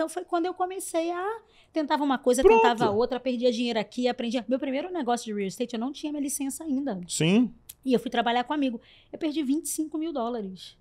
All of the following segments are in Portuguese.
Então foi quando eu comecei a tentava uma coisa, Pronto. tentava outra, perdia dinheiro aqui, aprendia. Meu primeiro negócio de real estate, eu não tinha minha licença ainda. Sim. E eu fui trabalhar com um amigo. Eu perdi 25 mil dólares.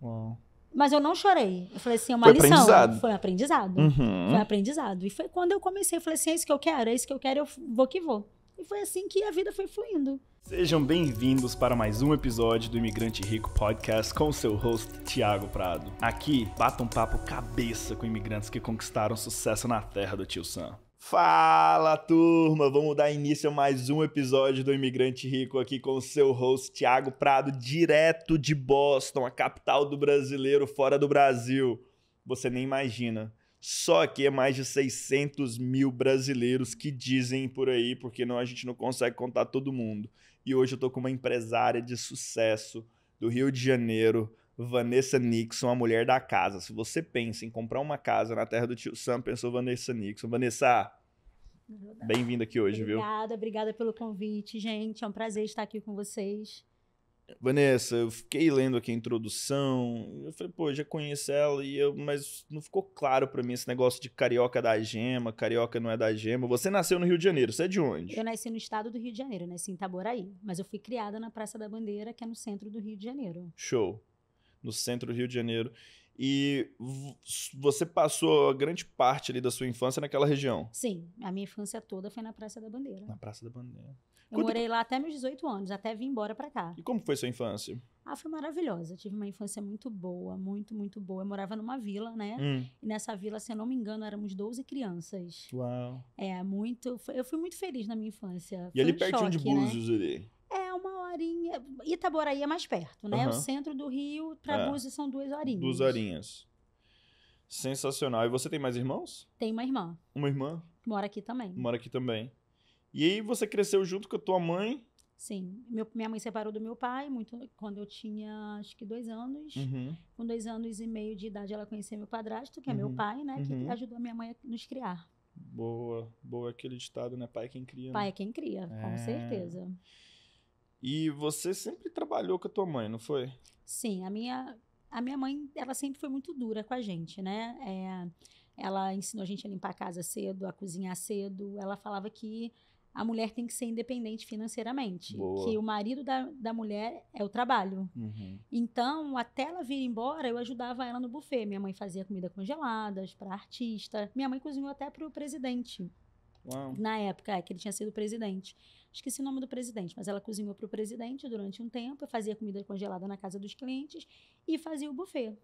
Uau. Mas eu não chorei. Eu falei assim, é uma foi lição. Aprendizado. Foi aprendizado. Uhum. Foi aprendizado. E foi quando eu comecei. Eu falei assim, é isso que eu quero, é isso que eu quero, eu vou que vou. E foi assim que a vida foi fluindo. Sejam bem-vindos para mais um episódio do Imigrante Rico Podcast com seu host Tiago Prado. Aqui, bata um papo cabeça com imigrantes que conquistaram sucesso na terra do Tio Sam. Fala turma, vamos dar início a mais um episódio do Imigrante Rico aqui com o seu host Tiago Prado, direto de Boston, a capital do brasileiro fora do Brasil. Você nem imagina. Só que é mais de 600 mil brasileiros que dizem por aí, porque não, a gente não consegue contar todo mundo. E hoje eu tô com uma empresária de sucesso do Rio de Janeiro, Vanessa Nixon, a mulher da casa. Se você pensa em comprar uma casa na terra do tio Sam, pensou Vanessa Nixon. Vanessa, bem-vinda aqui hoje, obrigada, viu? Obrigada, obrigada pelo convite, gente. É um prazer estar aqui com vocês. Vanessa, eu fiquei lendo aqui a introdução. Eu falei, pô, já conheço ela, e eu, mas não ficou claro para mim esse negócio de carioca da gema, carioca não é da gema. Você nasceu no Rio de Janeiro, você é de onde? Eu nasci no estado do Rio de Janeiro, nasci em Itaboraí. Mas eu fui criada na Praça da Bandeira, que é no centro do Rio de Janeiro. Show. No centro do Rio de Janeiro. E você passou grande parte ali da sua infância naquela região? Sim, a minha infância toda foi na Praça da Bandeira. Na Praça da Bandeira. Eu morei lá até meus 18 anos, até vim embora para cá. E como foi sua infância? Ah, foi maravilhosa. Eu tive uma infância muito boa, muito, muito boa. Eu morava numa vila, né? Hum. E nessa vila, se eu não me engano, éramos 12 crianças. Uau. É, muito. Eu fui muito feliz na minha infância. E foi ali um pertinho choque, de né? Búzios né? ali? uma horinha. Itaboraí é mais perto, né? Uhum. O centro do Rio para é. Búzios são duas horinhas. Duas horinhas. Sensacional. E você tem mais irmãos? Tem uma irmã. Uma irmã? Mora aqui também. Mora aqui também. E aí você cresceu junto com a tua mãe? Sim. Meu, minha mãe separou do meu pai muito quando eu tinha acho que dois anos. Uhum. Com dois anos e meio de idade, ela conhecia meu padrasto, que é uhum. meu pai, né? Que uhum. ajudou a minha mãe a nos criar. Boa, boa aquele ditado, né? Pai é quem cria. Né? Pai é quem cria, é. com certeza. E você sempre trabalhou com a tua mãe, não foi? Sim, a minha, a minha mãe, ela sempre foi muito dura com a gente, né? É, ela ensinou a gente a limpar a casa cedo, a cozinhar cedo. Ela falava que a mulher tem que ser independente financeiramente, Boa. que o marido da, da mulher é o trabalho. Uhum. Então, até ela vir embora, eu ajudava ela no buffet. Minha mãe fazia comida congeladas para artista. Minha mãe cozinhou até para o presidente. Uau. Na época, é, que ele tinha sido presidente esqueci o nome do presidente, mas ela cozinhou para o presidente durante um tempo, fazia comida congelada na casa dos clientes e fazia o buffet.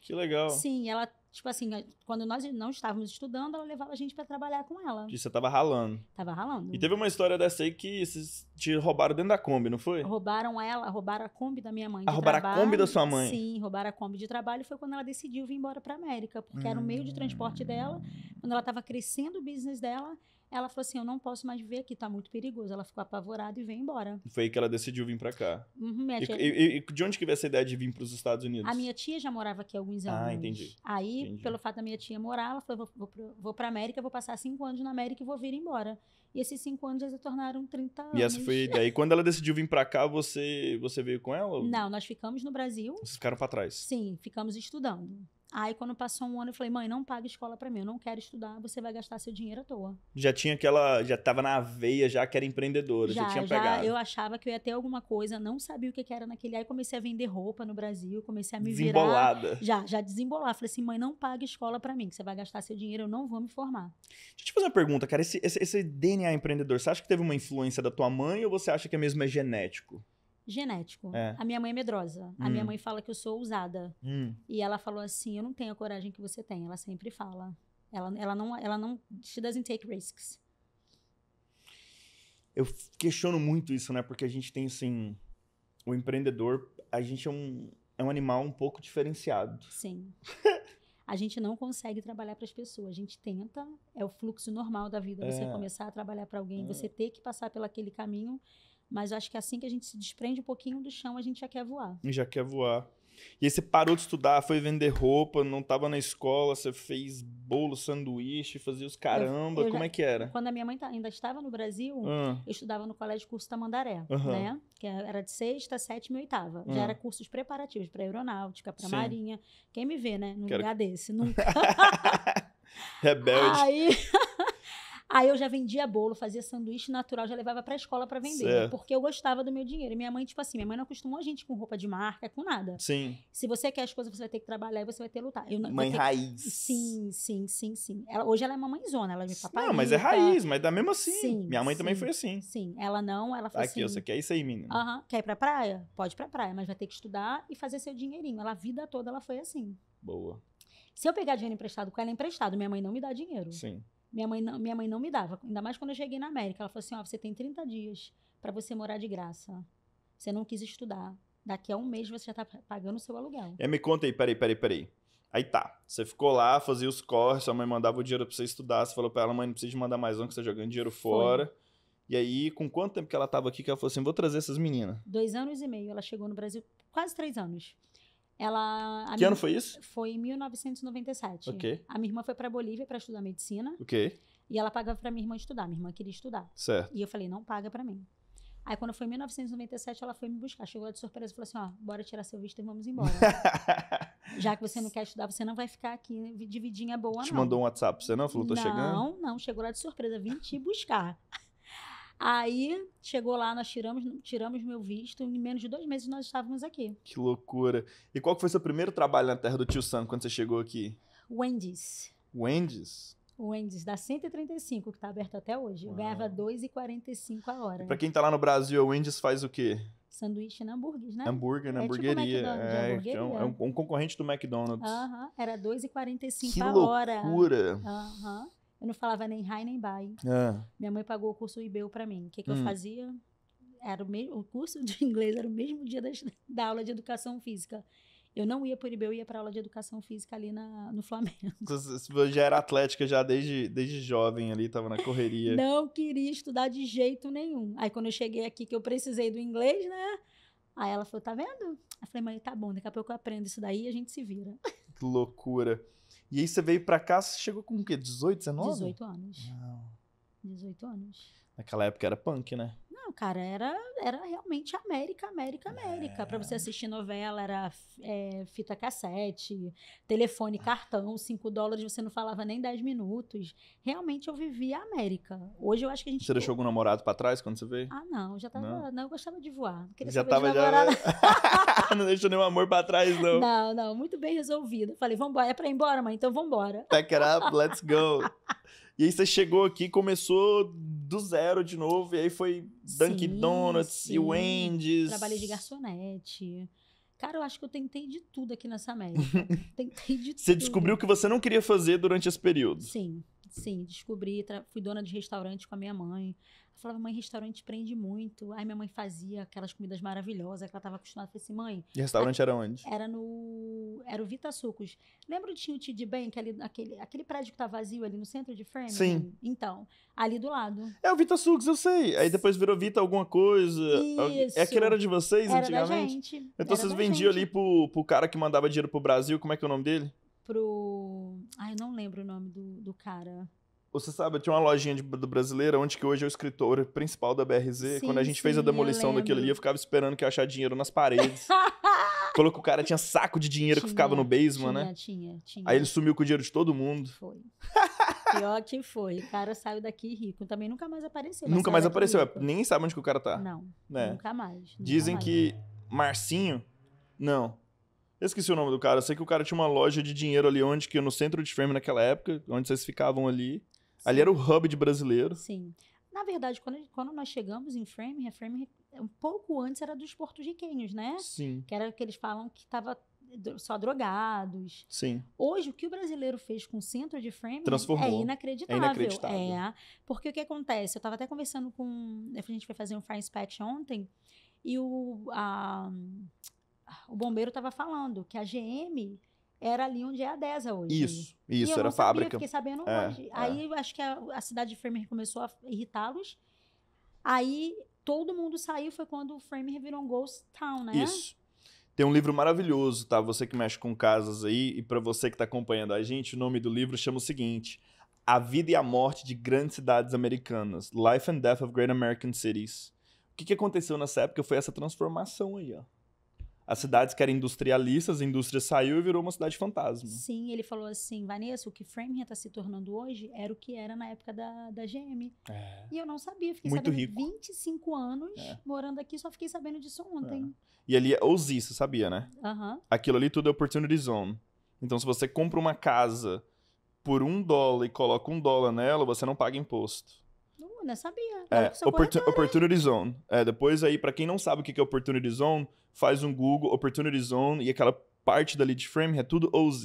Que legal. Sim, ela, tipo assim, quando nós não estávamos estudando, ela levava a gente para trabalhar com ela. E você tava ralando. Tava ralando. E teve uma história dessa aí que vocês te roubaram dentro da Kombi, não foi? Roubaram ela, roubaram a Kombi da minha mãe. Ah, roubaram trabalho. a Kombi da sua mãe? Sim, roubaram a Kombi de trabalho. Foi quando ela decidiu vir embora pra América, porque hum. era o meio de transporte dela. Quando ela tava crescendo o business dela, ela falou assim: Eu não posso mais viver aqui, tá muito perigoso. Ela ficou apavorada e veio embora. Foi aí que ela decidiu vir para cá. Uhum, e, tia... e, e, de onde que veio essa ideia de vir para os Estados Unidos? A minha tia já morava aqui há alguns ah, anos. Ah, entendi. Aí, entendi. pelo fato da minha tia morar, ela falou: Vou, vou, vou América, vou passar cinco anos na América e vou vir embora. E esses cinco anos já se tornaram 30 anos. E essa foi a ideia. E quando ela decidiu vir para cá, você, você veio com ela? Não, nós ficamos no Brasil. Vocês ficaram para trás? Sim, ficamos estudando. Aí quando passou um ano, eu falei, mãe, não paga escola para mim, eu não quero estudar, você vai gastar seu dinheiro à toa. Já tinha aquela, já tava na veia, já que era empreendedora, já, já tinha já pegado. Eu achava que eu ia ter alguma coisa, não sabia o que, que era naquele, aí comecei a vender roupa no Brasil, comecei a me Desembolada. virar. Desembolada. Já, já desembolar. Falei assim, mãe, não paga escola para mim, que você vai gastar seu dinheiro, eu não vou me formar. Deixa eu te fazer uma pergunta, cara, esse, esse, esse DNA empreendedor, você acha que teve uma influência da tua mãe ou você acha que é mesmo é genético? genético. É. A minha mãe é medrosa. Hum. A minha hum. mãe fala que eu sou ousada. Hum. E ela falou assim: eu não tenho a coragem que você tem. Ela sempre fala. Ela, ela não, ela não she doesn't take risks. Eu questiono muito isso, né? Porque a gente tem assim, o empreendedor, a gente é um, é um animal um pouco diferenciado. Sim. a gente não consegue trabalhar para as pessoas. A gente tenta, é o fluxo normal da vida. Você é. começar a trabalhar para alguém, é. você ter que passar pelo aquele caminho mas eu acho que assim que a gente se desprende um pouquinho do chão, a gente já quer voar. Já quer voar. E aí você parou de estudar, foi vender roupa, não estava na escola, você fez bolo, sanduíche, fazia os caramba, eu, eu como já, é que era? Quando a minha mãe tá, ainda estava no Brasil, uhum. eu estudava no colégio curso Tamandaré, uhum. né? Que é, era de sexta, sétima e oitava. Uhum. Já ah. era cursos preparativos para aeronáutica, para marinha. Quem me vê, né? Num Quero... lugar desse, nunca. Rebelde. Aí... Aí eu já vendia bolo, fazia sanduíche natural, já levava pra escola para vender, né? porque eu gostava do meu dinheiro. E minha mãe, tipo assim, minha mãe não acostumou a gente com roupa de marca, com nada. Sim. Se você quer as coisas, você vai ter que trabalhar e você vai ter que lutar. Eu, mãe ter... raiz. Sim, sim, sim, sim. Ela, hoje ela é uma ela é me papai. Não, mas é raiz, mas dá mesmo assim. Sim, minha mãe sim, também foi assim. Sim, ela não, ela foi Aqui, assim. Aqui, você é quer isso aí, menina? Aham, quer ir pra praia? Pode ir pra praia, mas vai ter que estudar e fazer seu dinheirinho. Ela, a vida toda, ela foi assim. Boa. Se eu pegar dinheiro emprestado com ela, é emprestado. Minha mãe não me dá dinheiro. Sim. Minha mãe, não, minha mãe não me dava, ainda mais quando eu cheguei na América. Ela falou assim: ó, você tem 30 dias para você morar de graça. Você não quis estudar. Daqui a um mês você já tá pagando o seu aluguel. E é, me conta aí, peraí, peraí, peraí. Aí tá, você ficou lá, fazia os corres, sua mãe mandava o dinheiro pra você estudar, você falou pra ela, mãe, não precisa de mandar mais não, que você tá jogando dinheiro fora. Foi. E aí, com quanto tempo que ela tava aqui, que ela falou assim, vou trazer essas meninas? Dois anos e meio, ela chegou no Brasil, quase três anos. Ela. Que ano foi isso? Foi em 1997. A minha irmã foi para Bolívia para estudar medicina. Ok. E ela pagava para minha irmã estudar. Minha irmã queria estudar. Certo. E eu falei, não paga para mim. Aí quando foi em 1997, ela foi me buscar. Chegou de surpresa e falou assim: ó, bora tirar seu visto e vamos embora. Já que você não quer estudar, você não vai ficar aqui dividinha boa, Te não. Te mandou um WhatsApp, você não? Falou, tô não, chegando? Não, não, chegou lá de surpresa, vim te buscar. Aí chegou lá, nós tiramos, tiramos meu visto, em menos de dois meses nós estávamos aqui. Que loucura. E qual foi seu primeiro trabalho na terra do tio Sam quando você chegou aqui? Wendy's. Wendy's? O Wendy's da 135, que está aberto até hoje. Eu ganhava 2,45 a hora. Para quem está lá no Brasil, o Wendy's faz o quê? Sanduíche na hambúrguer, né? Hambúrguer na é Tipo é, É, um, é um, concorrente do McDonald's. Aham, uh -huh. era 2,45 a loucura. hora. Que loucura! Aham. Eu não falava nem high nem bye. É. Minha mãe pagou o curso IBEU para mim. O que, que hum. eu fazia? Era o, mesmo, o curso de inglês era o mesmo dia das, da aula de educação física. Eu não ia para o IBEU, ia para aula de educação física ali na, no Flamengo. Você já era atlética já desde, desde jovem ali, estava na correria. Não queria estudar de jeito nenhum. Aí quando eu cheguei aqui, que eu precisei do inglês, né? Aí ela falou, tá vendo? Eu falei, mãe, tá bom, daqui a pouco eu aprendo isso daí e a gente se vira. Que loucura. E aí você veio pra cá, você chegou com o quê? 18, 19? 18 anos. Não. 18 anos. Naquela época era punk, né? cara, era, era realmente América, América, América. É. Para você assistir novela, era é, fita cassete, telefone, ah. cartão, 5 dólares, você não falava nem 10 minutos. Realmente eu vivia a América. Hoje eu acho que a gente. Você deixou algum namorado para trás quando você veio? Ah, não, já tava. Não, não eu gostava de voar. Não já tava já... não deixou nenhum amor para trás, não. Não, não, muito bem resolvida. Falei, vambora, é para ir embora, mãe, então vambora. Pack it up, let's go. E aí você chegou aqui, começou do zero de novo, e aí foi Dunkin' Donuts sim. e Wendy's. Trabalhei de garçonete. Cara, eu acho que eu tentei de tudo aqui nessa América. tentei de você tudo. Você descobriu o que você não queria fazer durante esse período. Sim. Sim, descobri, fui dona de restaurante com a minha mãe. Eu falava, mãe, restaurante prende muito. Aí minha mãe fazia aquelas comidas maravilhosas que ela estava acostumada. Eu falei assim, mãe. E restaurante era onde? Era no. Era o Vita Sucos. Lembra que tinha o Tid Bank, ali, aquele, aquele prédio que tá vazio ali no centro de Fernandes Sim. Então, ali do lado. É o Vita Sucos, eu sei. Aí depois virou Vita alguma coisa. É Isso. Aquele era de vocês era antigamente? Da gente. Então era vocês vendiam gente. ali pro, pro cara que mandava dinheiro pro Brasil, como é que é o nome dele? pro. Ai, eu não lembro o nome do, do cara. Você sabe, tinha uma lojinha de, do brasileira, onde que hoje é o escritor principal da BRZ. Sim, Quando a gente sim, fez a demolição daquilo ali, eu ficava esperando que ia achar dinheiro nas paredes. Falou que o cara tinha saco de dinheiro tinha, que ficava no basement, né? tinha, né? Tinha, tinha. Aí ele sumiu com o dinheiro de todo mundo. Foi. Pior que foi. O cara saiu daqui rico. Também nunca mais apareceu. Nunca mais apareceu. É, rico. Nem sabe onde que o cara tá. Não. Né? Nunca mais. Nunca Dizem mais. que Marcinho. Não. Eu esqueci o nome do cara. Eu sei que o cara tinha uma loja de dinheiro ali onde que no centro de Fermi naquela época, onde vocês ficavam ali. Sim. Ali era o hub de brasileiro. Sim. Na verdade, quando, quando nós chegamos em Frame, a Frame um pouco antes era dos porto-riquenhos, né? Sim. Que era que eles falam que estava só drogados. Sim. Hoje, o que o brasileiro fez com o centro de frame é, é inacreditável. É inacreditável. É, porque o que acontece? Eu estava até conversando com. A gente foi fazer um Fire Inspection ontem e o, a, o bombeiro estava falando que a GM era ali onde é a DESA hoje. Isso, isso, era a sabia, fábrica. fiquei sabendo é, hoje. É. Aí acho que a, a cidade de Framer começou a irritá-los. Aí todo mundo saiu, foi quando o Framer virou um Ghost Town, né? Isso. Tem um livro maravilhoso, tá? Você que mexe com casas aí, e para você que tá acompanhando a gente, o nome do livro chama o seguinte: A Vida e a Morte de Grandes Cidades Americanas. Life and Death of Great American Cities. O que, que aconteceu nessa época foi essa transformação aí, ó as cidades que eram industrialistas, a indústria saiu e virou uma cidade fantasma. Sim, ele falou assim, Vanessa, o que Framingham está se tornando hoje era o que era na época da, da GM. É. E eu não sabia, fiquei Muito sabendo rico. 25 anos é. morando aqui, só fiquei sabendo disso ontem. É. E ali é OZ, você sabia, né? Aquilo ali tudo é Opportunity Zone. Então se você compra uma casa por um dólar e coloca um dólar nela, você não paga imposto não né? sabia. É, oportun né? Opportunity Zone. É, depois aí, para quem não sabe o que é Opportunity Zone, faz um Google, Opportunity Zone, e aquela parte da lead frame é tudo OZ.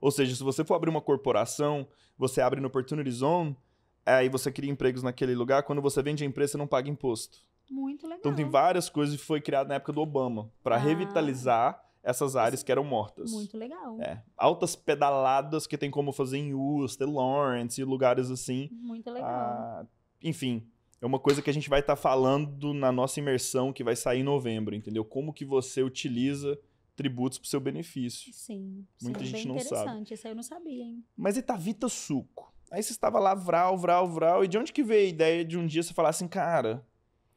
Ou seja, se você for abrir uma corporação, você abre no Opportunity Zone, é, aí você cria empregos naquele lugar. Quando você vende a empresa, você não paga imposto. Muito legal. Então tem várias coisas que foi criado na época do Obama para ah. revitalizar essas áreas que eram mortas. Muito legal. É. Altas pedaladas que tem como fazer em Houston, Lawrence, lugares assim. Muito legal. Ah, enfim, é uma coisa que a gente vai estar tá falando na nossa imersão que vai sair em novembro, entendeu? Como que você utiliza tributos para o seu benefício. Sim. Muita é gente não sabe. interessante, isso eu não sabia, hein? Mas Itavita Suco. Aí você estava lá, vral, vral, vral. E de onde que veio a ideia de um dia você falar assim, cara,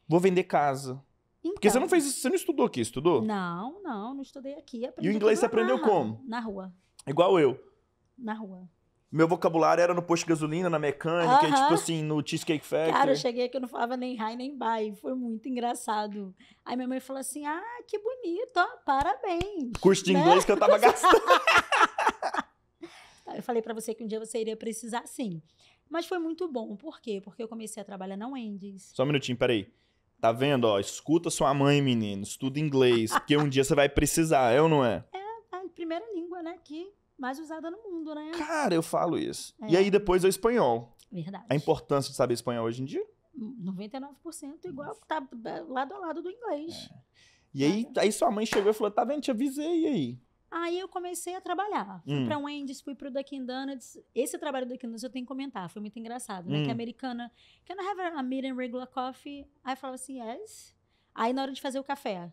vou vender casa? Então, Porque você não então. fez isso, você não estudou aqui, estudou? Não, não, não estudei aqui. e o inglês você aprendeu como? Na rua. Igual eu. Na rua meu vocabulário era no posto de gasolina, na mecânica, uh -huh. tipo assim, no Cheesecake Factory. Cara, eu cheguei aqui, eu não falava nem hi nem bye. Foi muito engraçado. Aí minha mãe falou assim: ah, que bonito, ó, parabéns. Curso de né? inglês que eu tava gastando. Tá, eu falei para você que um dia você iria precisar sim. Mas foi muito bom. Por quê? Porque eu comecei a trabalhar na Wendy's. Só um minutinho, peraí. Tá vendo, ó? Escuta sua mãe, menino. Estuda inglês, porque um dia você vai precisar, é ou não é? É, a primeira língua, né? Que mais usada no mundo, né? Cara, eu falo isso. É. E aí depois é o espanhol. Verdade. A é importância de saber espanhol hoje em dia? 99% igual tá é, lado a lado do inglês. É. E aí, aí sua mãe chegou e falou: tá vendo, te avisei e aí. Aí eu comecei a trabalhar. Fui hum. pra Wendy's, fui pro Dunkin' Donuts. Esse trabalho do Dunkin' Donuts eu tenho que comentar, foi muito engraçado, né? É hum. Que a americana, can I have a meat and regular coffee? Aí eu falava assim, yes. Aí na hora de fazer o café,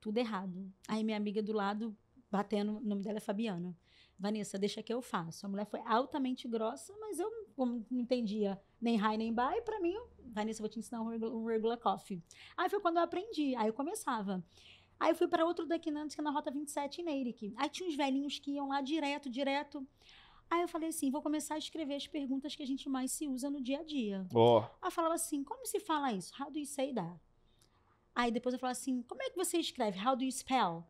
tudo errado. Aí minha amiga do lado, batendo, o nome dela é Fabiana. Vanessa, deixa que eu faço. A mulher foi altamente grossa, mas eu não entendia nem high nem by. Para mim, Vanessa, vou te ensinar um regular, um regular coffee. Aí foi quando eu aprendi. Aí eu começava. Aí eu fui para outro daqui antes, que é na Rota 27, em Neirik. Aí tinha uns velhinhos que iam lá direto, direto. Aí eu falei assim, vou começar a escrever as perguntas que a gente mais se usa no dia a dia. Oh. Aí eu falava assim, como se fala isso? How do you say that? Aí depois eu falava assim, como é que você escreve? How do you spell?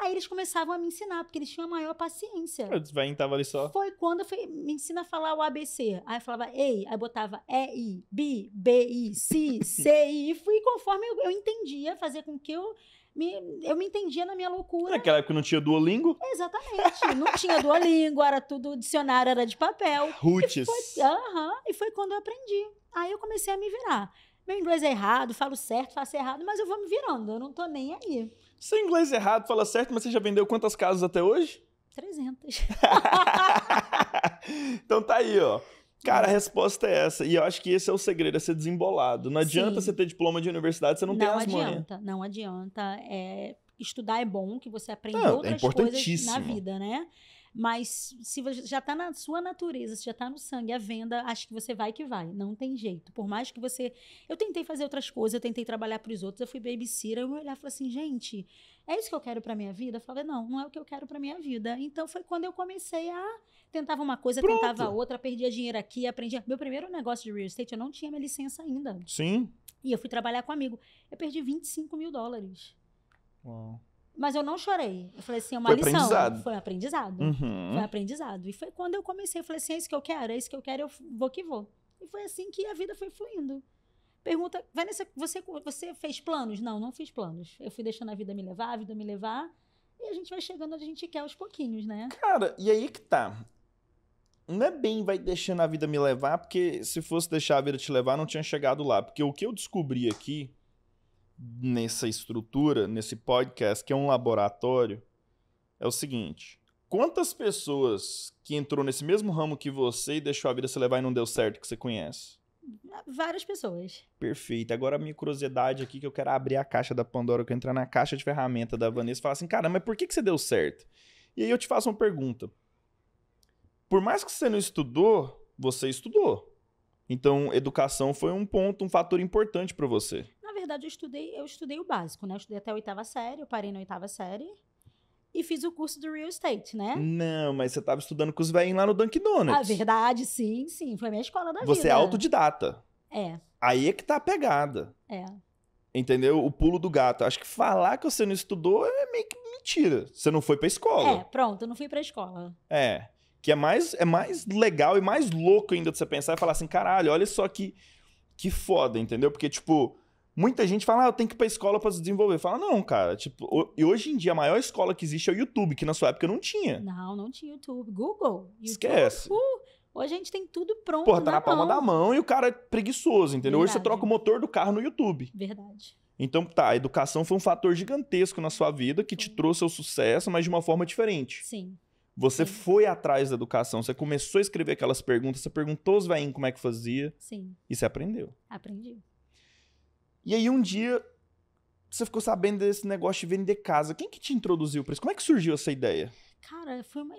Aí eles começavam a me ensinar, porque eles tinham a maior paciência. Eu tava ali só. Foi quando eu falei, me ensina a falar o ABC. Aí eu falava ei, aí botava E, I, B, B, I, C, C, I. E fui conforme eu, eu entendia, fazer com que eu me, eu me entendia na minha loucura. Naquela época não tinha Duolingo? Exatamente. Não tinha Duolingo, era tudo dicionário, era de papel. Roots. Aham, uh -huh, e foi quando eu aprendi. Aí eu comecei a me virar. Meu inglês é errado, falo certo, faço errado, mas eu vou me virando, eu não tô nem aí. Seu inglês errado, fala certo, mas você já vendeu quantas casas até hoje? 300. então tá aí, ó. Cara, a hum. resposta é essa. E eu acho que esse é o segredo, é ser desembolado. Não adianta Sim. você ter diploma de universidade, você não, não tem as manhas. Não adianta, não adianta. É, estudar é bom, que você aprende não, é outras é coisas na vida, né? Mas se já está na sua natureza, se já está no sangue, a venda, acho que você vai que vai. Não tem jeito. Por mais que você. Eu tentei fazer outras coisas, eu tentei trabalhar para os outros, eu fui babysitter, eu me olhar e falei assim, gente, é isso que eu quero para minha vida? Eu falei, não, não é o que eu quero para minha vida. Então foi quando eu comecei a tentava uma coisa, Pronto. tentava outra, perdia dinheiro aqui, aprendia. Meu primeiro negócio de real estate, eu não tinha minha licença ainda. Sim. E eu fui trabalhar com um amigo. Eu perdi 25 mil dólares. Uau. Mas eu não chorei. Eu falei assim, é uma foi lição. Aprendizado. Foi aprendizado. Uhum. Foi aprendizado. E foi quando eu comecei, eu falei assim, é isso que eu quero, é isso que eu quero, eu vou que vou. E foi assim que a vida foi fluindo. Pergunta, Vanessa, você, você fez planos? Não, não fiz planos. Eu fui deixando a vida me levar, a vida me levar. E a gente vai chegando onde a gente quer aos pouquinhos, né? Cara, e aí que tá. Não é bem vai deixando a vida me levar, porque se fosse deixar a vida te levar, não tinha chegado lá. Porque o que eu descobri aqui nessa estrutura, nesse podcast, que é um laboratório, é o seguinte: quantas pessoas que entrou nesse mesmo ramo que você e deixou a vida se levar e não deu certo que você conhece? Várias pessoas. Perfeito. Agora a minha curiosidade aqui, que eu quero abrir a caixa da Pandora, que entrar na caixa de ferramenta da Vanessa e falar assim, cara, mas por que, que você deu certo? E aí eu te faço uma pergunta. Por mais que você não estudou, você estudou. Então, educação foi um ponto, um fator importante para você verdade, eu estudei, eu estudei o básico, né? Eu estudei até a oitava série, eu parei na oitava série e fiz o curso do real estate, né? Não, mas você estava estudando com os velhinhos lá no Dunkin' ah, Donuts. Ah, verdade, sim, sim. Foi a minha escola da você é vida. Você é autodidata. É. Aí é que tá a pegada. É. Entendeu? O pulo do gato. Acho que falar que você não estudou é meio que mentira. Você não foi pra escola. É, pronto, eu não fui pra escola. É. Que é mais, é mais legal e mais louco ainda de você pensar e falar assim, caralho, olha só que, que foda, entendeu? Porque, tipo, Muita gente fala, ah, eu tenho que ir pra escola para se desenvolver. Fala, não, cara. Tipo, e hoje em dia a maior escola que existe é o YouTube, que na sua época não tinha. Não, não tinha YouTube. Google. YouTube, é Esquece. Uh, hoje a gente tem tudo pronto. Porra, tá na, na palma mão. da mão e o cara é preguiçoso, entendeu? Verdade. Hoje você troca o motor do carro no YouTube. Verdade. Então, tá, a educação foi um fator gigantesco na sua vida que te trouxe ao sucesso, mas de uma forma diferente. Sim. Você Sim. foi atrás da educação, você começou a escrever aquelas perguntas, você perguntou os veinhos como é que fazia. Sim. E você aprendeu. Aprendi. E aí um dia você ficou sabendo desse negócio de vender casa. Quem que te introduziu para isso? Como é que surgiu essa ideia? Cara, foi uma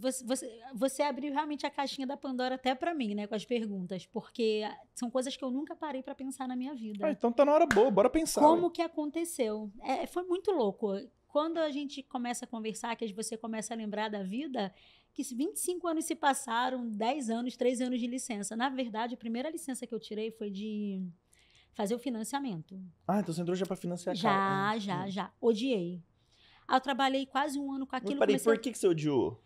você, você, você abriu realmente a caixinha da Pandora até para mim, né, com as perguntas, porque são coisas que eu nunca parei para pensar na minha vida. Ah, então tá na hora boa, bora pensar. Como que aconteceu? É, foi muito louco. Quando a gente começa a conversar, que você começa a lembrar da vida, que 25 anos se passaram, 10 anos, 3 anos de licença. Na verdade, a primeira licença que eu tirei foi de fazer o financiamento. Ah, então você entrou já para financiar já, a Já, ah, já, já. Odiei. Aí ah, eu trabalhei quase um ano com aquilo. Mas peraí, por que, que você odiou?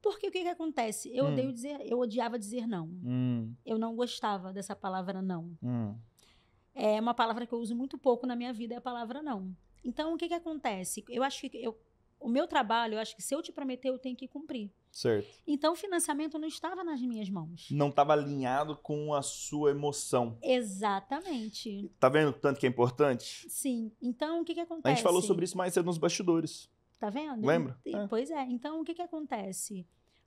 Porque o que, que acontece? Eu, hum. odeio dizer, eu odiava dizer não. Hum. Eu não gostava dessa palavra não. Hum. É uma palavra que eu uso muito pouco na minha vida, é a palavra não. Então, o que, que acontece? Eu acho que eu, o meu trabalho, eu acho que se eu te prometer, eu tenho que cumprir. Certo. Então o financiamento não estava nas minhas mãos. Não estava alinhado com a sua emoção. Exatamente. Tá vendo o tanto que é importante? Sim. Então o que, que acontece? A gente falou sobre isso mais cedo nos bastidores. Tá vendo? Lembra? É. Pois é. Então o que, que acontece?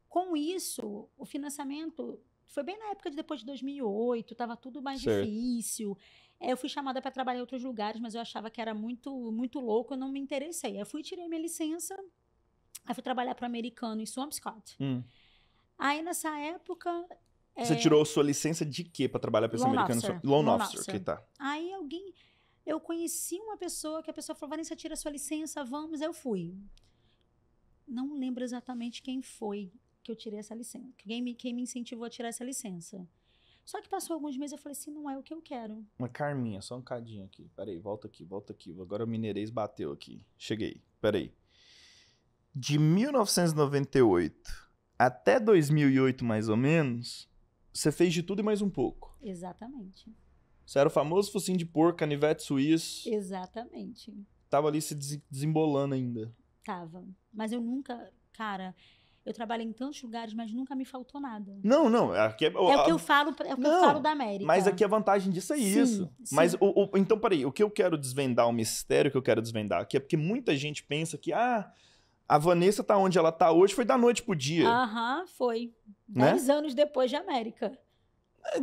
Com isso, o financiamento foi bem na época de depois de 2008, estava tudo mais certo. difícil. É, eu fui chamada para trabalhar em outros lugares, mas eu achava que era muito muito louco, eu não me interessei. Eu fui, tirei minha licença, Aí fui trabalhar para americano em Swampscott. Hum. Aí nessa época. Você é... tirou sua licença de quê para trabalhar para esse americano? Officer. Loan, Loan officer, officer, que tá. Aí alguém. Eu conheci uma pessoa que a pessoa falou: Vanessa, tira sua licença, vamos. Aí eu fui. Não lembro exatamente quem foi que eu tirei essa licença. Quem me, quem me incentivou a tirar essa licença. Só que passou alguns meses, eu falei assim, não é o que eu quero. Uma Carminha, só um cadinho aqui. Peraí, volta aqui, volta aqui. Agora o mineirês bateu aqui. Cheguei, peraí de 1998 até 2008, mais ou menos, você fez de tudo e mais um pouco. Exatamente. Você era o famoso focinho de porco, canivete suíço. Exatamente. Tava ali se desembolando ainda. Tava. Mas eu nunca, cara, eu trabalhei em tantos lugares, mas nunca me faltou nada. Não, não. Aqui é, é a, o que eu falo, é o que não, eu falo da América. Mas aqui a vantagem disso é sim, isso. Sim. Mas o, o, então, peraí, o que eu quero desvendar, o mistério que eu quero desvendar aqui é porque muita gente pensa que, ah, a Vanessa tá onde ela tá hoje foi da noite pro dia. Aham, foi. Né? Dez né? anos depois de América. É,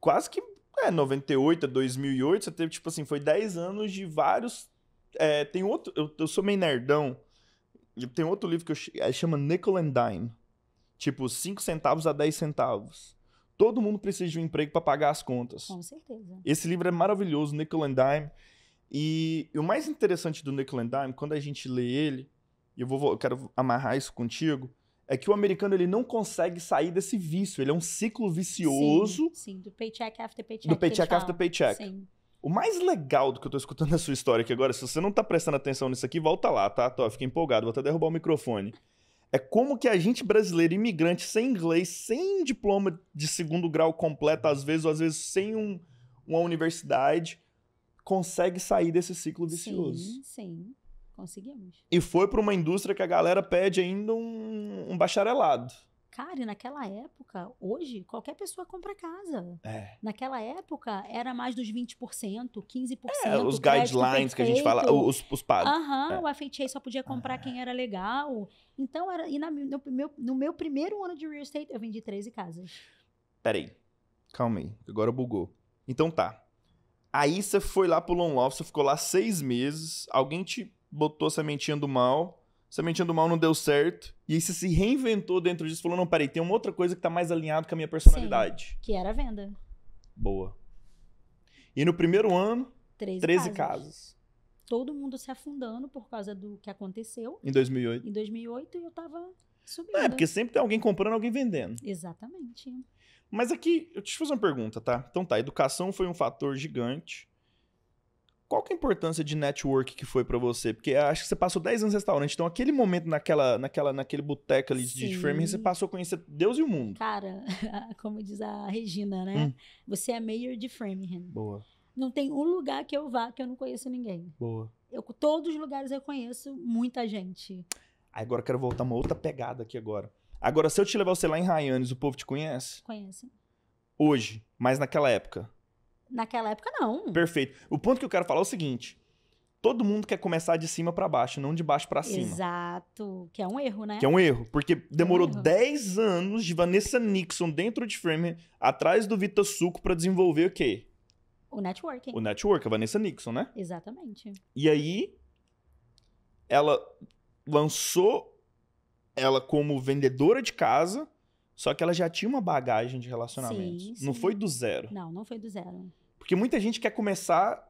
quase que. É, 98 a 2008, você teve, tipo assim, foi 10 anos de vários. É, tem outro. Eu, eu sou meio nerdão. Tem outro livro que eu, é, chama Nickel and Dime. Tipo, 5 centavos a 10 centavos. Todo mundo precisa de um emprego para pagar as contas. Com certeza. Esse livro é maravilhoso, Nickel and Dime. E, e o mais interessante do Nickel and Dime, quando a gente lê ele, e eu, vou, eu quero amarrar isso contigo, é que o americano ele não consegue sair desse vício. Ele é um ciclo vicioso. Sim, sim do paycheck after paycheck. Do paycheck after paycheck. Sim. O mais legal do que eu tô escutando a sua história aqui agora, se você não tá prestando atenção nisso aqui, volta lá, tá? Tô, fiquei empolgado, vou até derrubar o microfone. É como que a gente brasileiro, imigrante, sem inglês, sem diploma de segundo grau completo, às vezes, ou às vezes sem um, uma universidade, consegue sair desse ciclo vicioso. Sim, sim. Conseguimos. E foi para uma indústria que a galera pede ainda um, um bacharelado. Cara, e naquela época, hoje, qualquer pessoa compra casa. É. Naquela época, era mais dos 20%, 15%. É, os guidelines que a gente fala, os, os pagos. Aham, é. o FHA só podia comprar é. quem era legal. Então, era, e na, no, meu, no meu primeiro ano de real estate, eu vendi 13 casas. Peraí. Calma aí, agora bugou. Então tá, Aí você foi lá pro Long Love, você ficou lá seis meses, alguém te botou a sementinha do mal, a sementinha do mal não deu certo, e aí você se reinventou dentro disso, falou, não, peraí, tem uma outra coisa que tá mais alinhado com a minha personalidade. Sim, que era a venda. Boa. E no primeiro ano, 13, 13 casos. casos. Todo mundo se afundando por causa do que aconteceu. Em 2008. Em 2008, eu tava é, subindo. é, porque sempre tem alguém comprando, alguém vendendo. Exatamente. Mas aqui, eu te fiz uma pergunta, tá? Então tá, educação foi um fator gigante. Qual que é a importância de network que foi para você? Porque ah, acho que você passou 10 anos no restaurante, então aquele momento naquela, naquela, naquele boteco ali Sim. de Framingham, você passou a conhecer Deus e o mundo. Cara, como diz a Regina, né? Hum. Você é mayor de Framingham. Boa. Não tem um lugar que eu vá que eu não conheço ninguém. Boa. Eu, todos os lugares eu conheço muita gente. Agora eu quero voltar uma outra pegada aqui agora. Agora, se eu te levar você lá em Raianes, o povo te conhece? Conhece. Hoje, mas naquela época. Naquela época, não. Perfeito. O ponto que eu quero falar é o seguinte: todo mundo quer começar de cima para baixo, não de baixo para cima. Exato. Que é um erro, né? Que é um erro. Porque demorou é um 10 anos de Vanessa Nixon dentro de Framer, atrás do Vita Suco, para desenvolver o quê? O networking. O network, a Vanessa Nixon, né? Exatamente. E aí, ela lançou ela como vendedora de casa, só que ela já tinha uma bagagem de relacionamentos. Sim, sim. Não foi do zero. Não, não foi do zero. Porque muita gente quer começar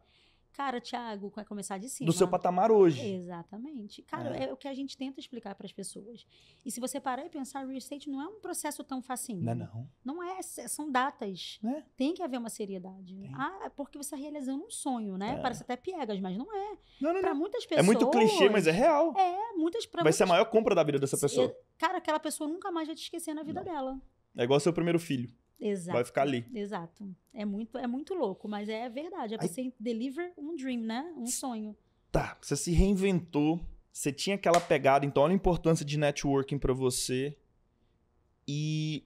Cara, Thiago, vai começar de cima. Do seu patamar hoje. Exatamente. Cara, é, é o que a gente tenta explicar para as pessoas. E se você parar e pensar, real estate não é um processo tão facinho. Não é, não. Não é, são datas. É. Tem que haver uma seriedade. Tem. Ah, é porque você está realizando um sonho, né? É. Parece até piegas, mas não é. Não, não, pra não. muitas é pessoas. É muito clichê, mas é real. É, muitas pra Vai muitas... ser a maior compra da vida dessa pessoa. Cara, aquela pessoa nunca mais vai te esquecer na vida não. dela. É igual seu primeiro filho. Exato. Vai ficar ali. Exato. É muito, é muito louco, mas é verdade. É Aí... você deliver um dream, né? Um sonho. Tá, você se reinventou, você tinha aquela pegada, então olha a importância de networking para você. E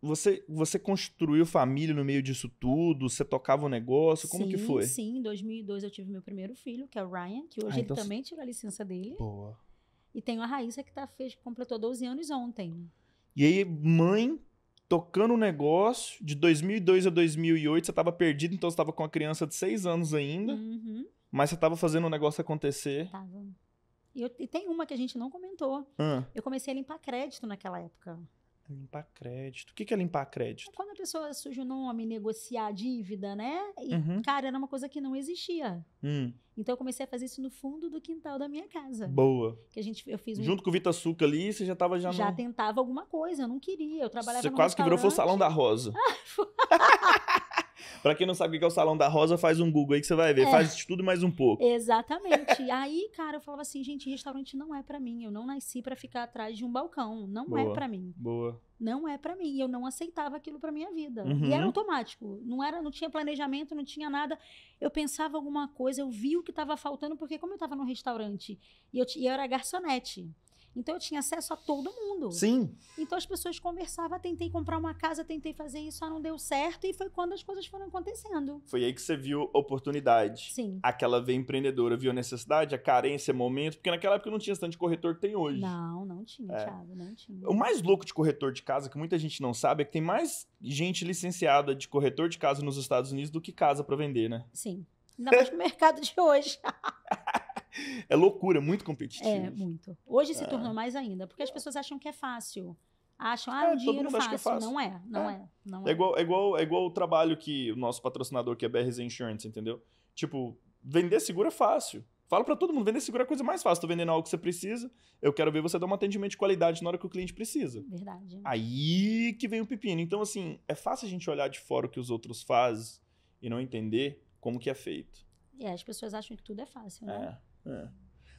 você, você construiu família no meio disso tudo? Você tocava o um negócio? Como sim, que foi? Sim, em 2002 eu tive meu primeiro filho, que é o Ryan, que hoje ah, então ele também tirou a licença dele. Boa. E tenho a Raíssa, que tá, fez, completou 12 anos ontem. E aí, mãe tocando o um negócio. De 2002 a 2008, você estava perdido, então você estava com uma criança de 6 anos ainda. Uhum. Mas você estava fazendo o um negócio acontecer. Tava. E, eu, e, tem uma que a gente não comentou. Ah. Eu comecei a limpar crédito naquela época. Limpar crédito. O que é limpar crédito? É quando a pessoa suja o nome, negociar a dívida, né? E, uhum. cara, era uma coisa que não existia. Hum. Então eu comecei a fazer isso no fundo do quintal da minha casa. Boa. Que a gente, eu fiz um... Junto com o Vita Suca ali, você já estava já Já no... tentava alguma coisa, eu não queria. Eu trabalhava Você quase que virou foi o Salão da Rosa. Para quem não sabe o que é o Salão da Rosa, faz um Google aí que você vai ver. É. Faz de tudo mais um pouco. Exatamente. aí, cara, eu falava assim, gente, restaurante não é para mim. Eu não nasci para ficar atrás de um balcão. Não é Boa. é para mim. Boa. Não é para mim. eu não aceitava aquilo para minha vida. Uhum. E era uhum. automático. Não era, não tinha planejamento, não tinha nada. Eu pensava alguma coisa, eu vi o que estava faltando, porque como eu estava no restaurante e eu, e eu era garçonete. Então eu tinha acesso a todo mundo. Sim. Então as pessoas conversavam, tentei comprar uma casa, tentei fazer isso, ah, não deu certo. E foi quando as coisas foram acontecendo. Foi aí que você viu oportunidade. Sim. Aquela veio empreendedora, viu a necessidade, a carência, momento, porque naquela época não tinha tanto de corretor que tem hoje. Não, não tinha, é. Thiago, não tinha. O mais louco de corretor de casa, que muita gente não sabe, é que tem mais gente licenciada de corretor de casa nos Estados Unidos do que casa para vender, né? Sim. Ainda mais no mercado de hoje. é loucura, é muito competitivo. É, muito. Hoje se é. tornou mais ainda, porque as pessoas acham que é fácil acham, ah, é, dinheiro é fácil. É fácil. Não é, não é. é não é. é. igual, é, igual, é igual o trabalho que o nosso patrocinador, que é BRZ Insurance, entendeu? Tipo, vender seguro é fácil. Fala para todo mundo, vender seguro é a coisa mais fácil. Tô vendendo algo que você precisa, eu quero ver você dar um atendimento de qualidade na hora que o cliente precisa. Verdade. Aí que vem o pepino. Então, assim, é fácil a gente olhar de fora o que os outros fazem e não entender como que é feito. É, as pessoas acham que tudo é fácil, né? É. É.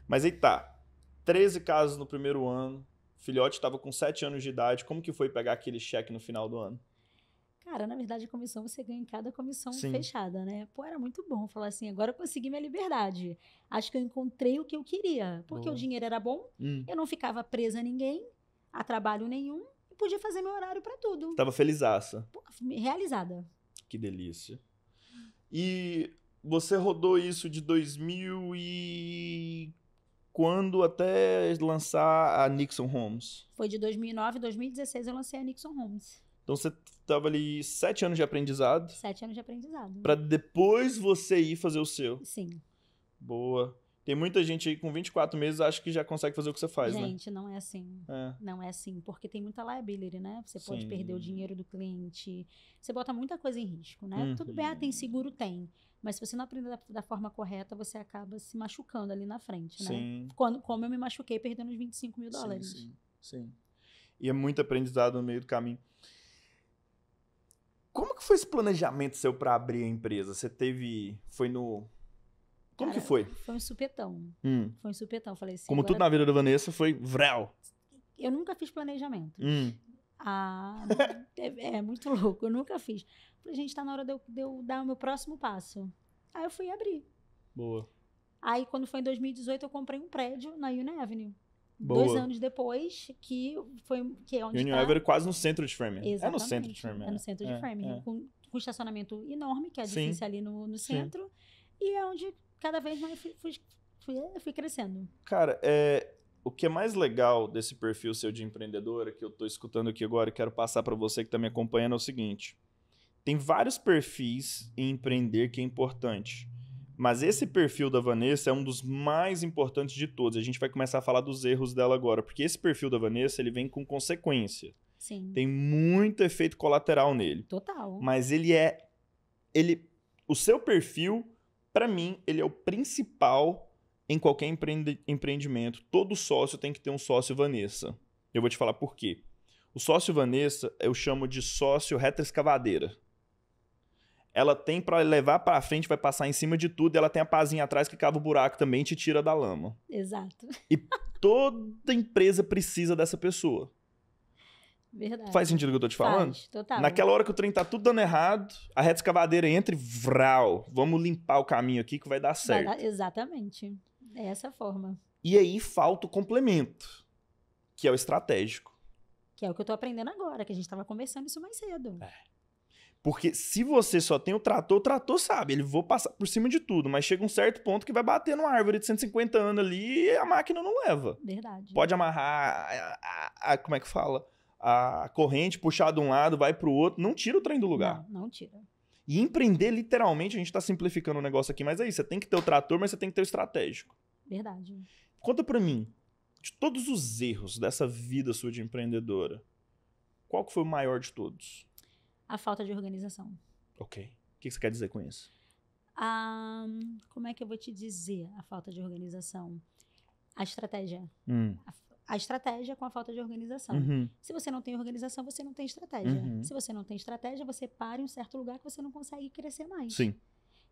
Mas aí tá. 13 casos no primeiro ano. Filhote estava com 7 anos de idade. Como que foi pegar aquele cheque no final do ano? Cara, na verdade, a comissão você ganha em cada comissão Sim. fechada, né? Pô, era muito bom falar assim, agora eu consegui minha liberdade. Acho que eu encontrei o que eu queria. Porque Boa. o dinheiro era bom, hum. eu não ficava presa a ninguém, a trabalho nenhum, e podia fazer meu horário para tudo. Tava felizaça. Pô, realizada. Que delícia. E você rodou isso de 2000 e quando até lançar a Nixon Homes? Foi de 2009 a 2016 eu lancei a Nixon Homes. Então você tava ali sete anos de aprendizado. Sete anos de aprendizado. Para depois você ir fazer o seu. Sim. Boa. Tem muita gente aí com 24 meses acha que já consegue fazer o que você faz, gente, né? Gente, não é assim. É. Não é assim, porque tem muita liability, né? Você pode perder o dinheiro do cliente. Você bota muita coisa em risco, né? Uhum. Tudo bem, ah, tem seguro, tem. Mas se você não aprender da, da forma correta, você acaba se machucando ali na frente, né? Sim. Quando, como eu me machuquei perdendo os 25 mil dólares. Sim, sim, sim. E é muito aprendizado no meio do caminho. Como que foi esse planejamento seu para abrir a empresa? Você teve. Foi no. Como Cara, que foi? Foi um supetão. Hum. Foi um supetão. Falei assim. Como tudo na vida da Vanessa, foi vrel. Eu nunca fiz planejamento. Hum. Ah, é, é, muito louco, eu nunca fiz. Falei, gente, tá na hora de eu, de eu dar o meu próximo passo. Aí eu fui abrir. Boa. Aí, quando foi em 2018, eu comprei um prédio na Union Avenue. Boa. Dois anos depois, que foi que é onde Union tá... Avenue é quase no centro de Framingham. Exatamente. É no centro de Framingham. É no centro de é Framingham, é, é. com, com um estacionamento enorme, que é difícil ali no, no centro. Sim. E é onde cada vez mais fui, fui, fui, fui crescendo. Cara, é, o que é mais legal desse perfil seu de empreendedora que eu estou escutando aqui agora e quero passar para você que está me acompanhando é o seguinte: tem vários perfis em empreender que é importante, mas esse perfil da Vanessa é um dos mais importantes de todos. A gente vai começar a falar dos erros dela agora, porque esse perfil da Vanessa ele vem com consequência. Sim. Tem muito efeito colateral nele. Total. Mas ele é, ele, o seu perfil, para mim, ele é o principal em qualquer empreendimento, todo sócio tem que ter um sócio Vanessa. Eu vou te falar por quê. O sócio Vanessa eu chamo de sócio escavadeira. Ela tem para levar para frente, vai passar em cima de tudo, e ela tem a pazinha atrás que cava o buraco também e te tira da lama. Exato. E toda empresa precisa dessa pessoa. Verdade. Faz sentido o que eu tô te falando? Faz, total. Naquela hora que o trem tá tudo dando errado, a reta escavadeira entra e vral, vamos limpar o caminho aqui que vai dar certo. Vai dar, exatamente. É essa forma. E aí falta o complemento, que é o estratégico. Que é o que eu tô aprendendo agora, que a gente tava conversando isso mais cedo. É. Porque se você só tem o trator, o trator sabe, ele vou passar por cima de tudo, mas chega um certo ponto que vai bater numa árvore de 150 anos ali e a máquina não leva. Verdade. Pode amarrar a, a, a como é que fala? A corrente, puxar de um lado, vai pro outro, não tira o trem do lugar. Não, não tira. E empreender, literalmente, a gente está simplificando o negócio aqui, mas é isso. Você tem que ter o trator, mas você tem que ter o estratégico. Verdade. Conta para mim, de todos os erros dessa vida sua de empreendedora, qual que foi o maior de todos? A falta de organização. Ok. O que você quer dizer com isso? Ah, como é que eu vou te dizer a falta de organização? A estratégia. Hum. A, a, estratégia com a falta de organização. Uhum. Se você não tem organização, você não tem estratégia. Uhum. Se você não tem estratégia, você para em um certo lugar que você não consegue crescer mais. Sim.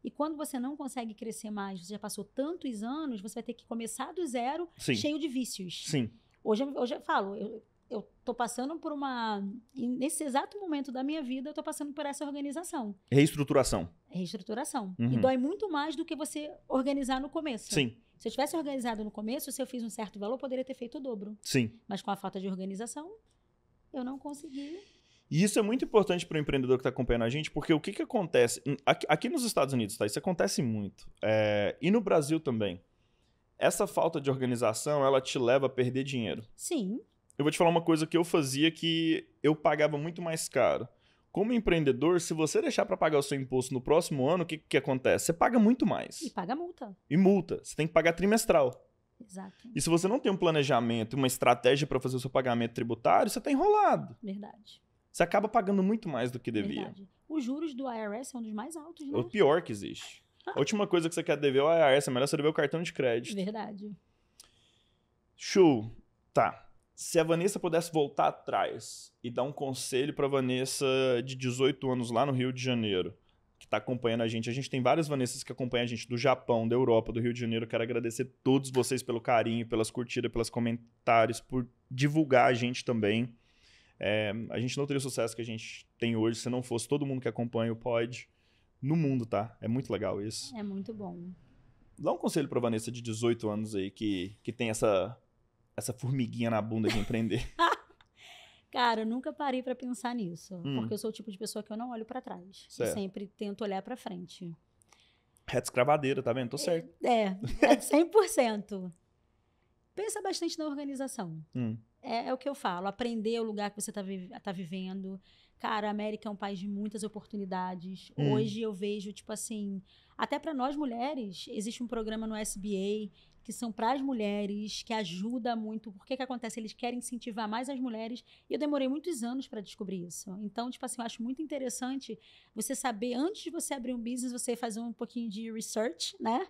E quando você não consegue crescer mais, você já passou tantos anos, você vai ter que começar do zero, Sim. cheio de vícios. Sim. Hoje, hoje eu falo, eu, eu tô passando por uma. Nesse exato momento da minha vida, eu tô passando por essa organização. Reestruturação. Reestruturação. Uhum. E dói muito mais do que você organizar no começo. Sim. Se eu tivesse organizado no começo, se eu fiz um certo valor, eu poderia ter feito o dobro. Sim. Mas com a falta de organização, eu não consegui e isso é muito importante para o empreendedor que está acompanhando a gente, porque o que, que acontece? Aqui nos Estados Unidos, tá? Isso acontece muito. É, e no Brasil também. Essa falta de organização, ela te leva a perder dinheiro. Sim. Eu vou te falar uma coisa que eu fazia que eu pagava muito mais caro. Como empreendedor, se você deixar para pagar o seu imposto no próximo ano, o que, que acontece? Você paga muito mais. E paga multa. E multa. Você tem que pagar trimestral. Exato. E se você não tem um planejamento, uma estratégia para fazer o seu pagamento tributário, você está enrolado. Verdade. Você acaba pagando muito mais do que devia. Verdade. Os juros do IRS são dos mais altos, né? O pior que existe. A última coisa que você quer dever é o IRS, é melhor você dever o cartão de crédito. Verdade. Show. Tá. Se a Vanessa pudesse voltar atrás e dar um conselho para Vanessa de 18 anos lá no Rio de Janeiro, que está acompanhando a gente. A gente tem várias Vanessas que acompanham a gente do Japão, da Europa, do Rio de Janeiro. Quero agradecer todos vocês pelo carinho, pelas curtidas, pelos comentários, por divulgar a gente também. É, a gente não teria o sucesso que a gente tem hoje se não fosse todo mundo que acompanha o pod no mundo, tá? É muito legal isso. É muito bom. Dá um conselho pra Vanessa de 18 anos aí que, que tem essa, essa formiguinha na bunda de empreender. Cara, eu nunca parei para pensar nisso, hum. porque eu sou o tipo de pessoa que eu não olho para trás. Certo. Eu sempre tento olhar para frente. Reto escravadeira, tá vendo? Tô certo. É, é, é 100%. Pensa bastante na organização. Hum é, é, o que eu falo, aprender o lugar que você está vi tá vivendo. Cara, a América é um país de muitas oportunidades. Hum. Hoje eu vejo, tipo assim, até para nós mulheres, existe um programa no SBA que são para as mulheres, que ajuda muito. Por que que acontece? Eles querem incentivar mais as mulheres. E eu demorei muitos anos para descobrir isso. Então, tipo assim, eu acho muito interessante você saber, antes de você abrir um business, você fazer um pouquinho de research, né?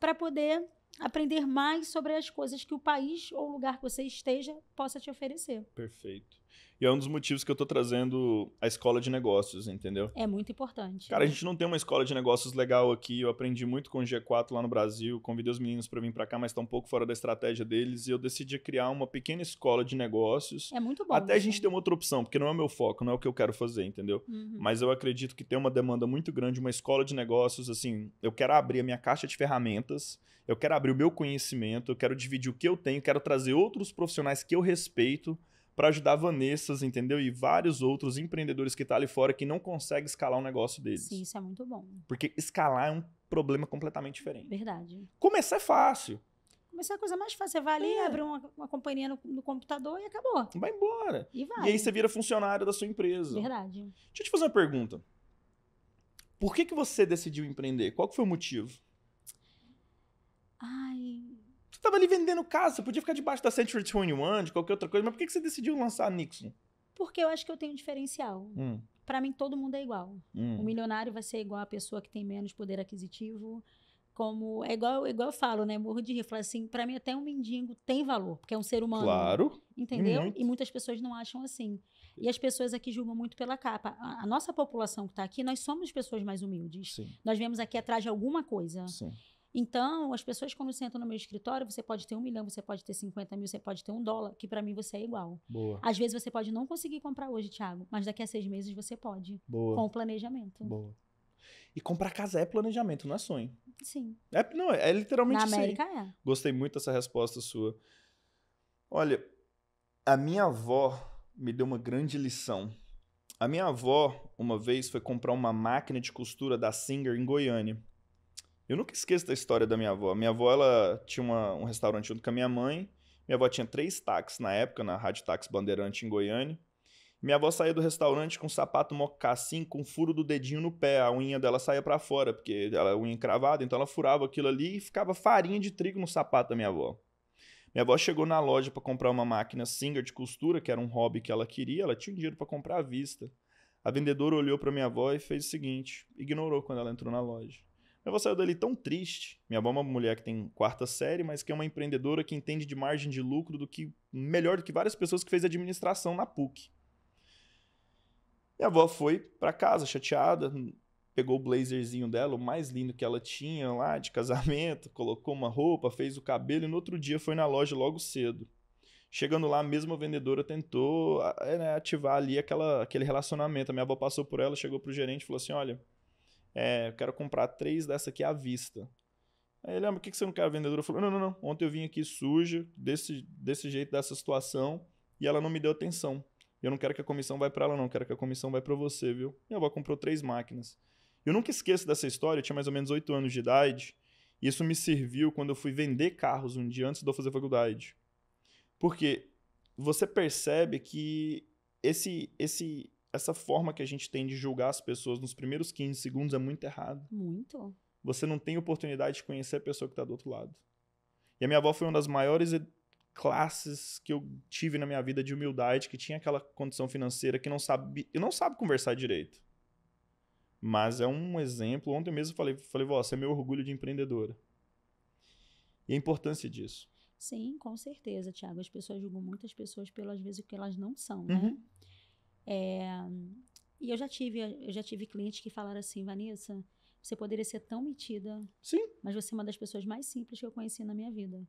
Para poder aprender mais sobre as coisas que o país ou o lugar que você esteja possa te oferecer. Perfeito. E é um dos motivos que eu tô trazendo a escola de negócios, entendeu? É muito importante. Cara, a gente não tem uma escola de negócios legal aqui. Eu aprendi muito com o G4 lá no Brasil. Convidei os meninos para vir para cá, mas tá um pouco fora da estratégia deles. E eu decidi criar uma pequena escola de negócios. É muito bom. Até a gente assim. tem uma outra opção, porque não é o meu foco, não é o que eu quero fazer, entendeu? Uhum. Mas eu acredito que tem uma demanda muito grande, uma escola de negócios, assim, eu quero abrir a minha caixa de ferramentas, eu quero abrir o meu conhecimento, eu quero dividir o que eu tenho, quero trazer outros profissionais que eu respeito para ajudar Vanessas, entendeu? E vários outros empreendedores que estão tá ali fora que não conseguem escalar o negócio deles. Sim, isso é muito bom. Porque escalar é um problema completamente diferente. Verdade. Começar é fácil. Começar é a coisa mais fácil. Você vai ali, é. abre uma, uma companhia no, no, computador e acabou. Vai embora. E vai. E aí você vira funcionário da sua empresa. Verdade. Deixa eu te fazer uma pergunta. Por que, que você decidiu empreender? Qual foi o motivo? Ai, tava ali vendendo casa, você podia ficar debaixo da Century 21, de qualquer outra coisa, mas por que, que você decidiu lançar a Nixon? Porque eu acho que eu tenho um diferencial. Hum. Para mim, todo mundo é igual. Hum. O milionário vai ser igual a pessoa que tem menos poder aquisitivo. Como é igual, igual eu falo, né? Morro de rir. Falo assim, para mim, até um mendigo tem valor, porque é um ser humano. Claro. Entendeu? Muito. E muitas pessoas não acham assim. E as pessoas aqui julgam muito pela capa. A, a nossa população que está aqui, nós somos pessoas mais humildes. Sim. Nós vemos aqui atrás de alguma coisa. Sim. Então, as pessoas, quando sentam no meu escritório, você pode ter um milhão, você pode ter 50 mil, você pode ter um dólar, que para mim você é igual. Boa. Às vezes você pode não conseguir comprar hoje, Thiago, mas daqui a seis meses você pode. Boa. Com o planejamento. Boa. E comprar casa é planejamento, não é sonho. Sim. É, não, é literalmente Na América sim. é. Gostei muito dessa resposta sua. Olha, a minha avó me deu uma grande lição. A minha avó, uma vez, foi comprar uma máquina de costura da Singer em Goiânia. Eu nunca esqueço da história da minha avó. A minha avó, ela tinha uma, um restaurante junto com a minha mãe. Minha avó tinha três táxis na época, na Rádio Táxi Bandeirante em Goiânia. Minha avó saía do restaurante com um sapato mocassim, com um furo do dedinho no pé. A unha dela saía para fora, porque ela é unha encravada, então ela furava aquilo ali e ficava farinha de trigo no sapato da minha avó. Minha avó chegou na loja para comprar uma máquina Singer de costura, que era um hobby que ela queria, ela tinha dinheiro para comprar à vista. A vendedora olhou para minha avó e fez o seguinte: ignorou quando ela entrou na loja. Eu vou sair dali tão triste. Minha avó é uma mulher que tem quarta série, mas que é uma empreendedora que entende de margem de lucro do que melhor do que várias pessoas que fez administração na PUC. Minha avó foi para casa chateada, pegou o blazerzinho dela, o mais lindo que ela tinha lá de casamento, colocou uma roupa, fez o cabelo e no outro dia foi na loja logo cedo. Chegando lá, a mesma vendedora tentou é, né, ativar ali aquela, aquele relacionamento. A minha avó passou por ela, chegou pro gerente e falou assim: Olha, é, eu quero comprar três dessa aqui à vista. Aí ele, ah, mas por que você não quer a vendedora? Falou, não, não, não, ontem eu vim aqui sujo, desse, desse jeito, dessa situação, e ela não me deu atenção. Eu não quero que a comissão vai para ela, não, eu quero que a comissão vai para você, viu? Minha avó comprou três máquinas. Eu nunca esqueço dessa história, eu tinha mais ou menos oito anos de idade, e isso me serviu quando eu fui vender carros um dia antes de eu fazer faculdade. Porque você percebe que esse, esse essa forma que a gente tem de julgar as pessoas nos primeiros 15 segundos é muito errada. Muito. Você não tem oportunidade de conhecer a pessoa que está do outro lado. E a minha avó foi uma das maiores classes que eu tive na minha vida de humildade, que tinha aquela condição financeira que não sabe, eu não sabe conversar direito. Mas é um exemplo. Ontem mesmo eu falei, falei, vó, você é meu orgulho de empreendedora. E a importância disso. Sim, com certeza, Tiago. As pessoas julgam muitas pessoas pelas vezes o que elas não são, né? Uhum. É, e eu já tive, eu já tive clientes que falaram assim, Vanessa, você poderia ser tão metida. Sim. Mas você é uma das pessoas mais simples que eu conheci na minha vida.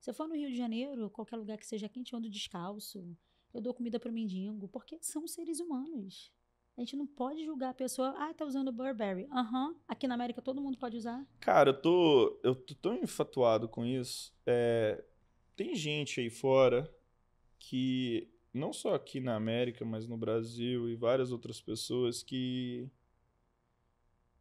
Se eu for no Rio de Janeiro, qualquer lugar que seja quente, eu ando descalço. Eu dou comida para o mendigo, porque são seres humanos. A gente não pode julgar a pessoa, ah, tá usando Burberry. Aham, uhum. aqui na América todo mundo pode usar. Cara, eu tô, eu tô tão enfatuado com isso. É, tem gente aí fora que não só aqui na América, mas no Brasil e várias outras pessoas que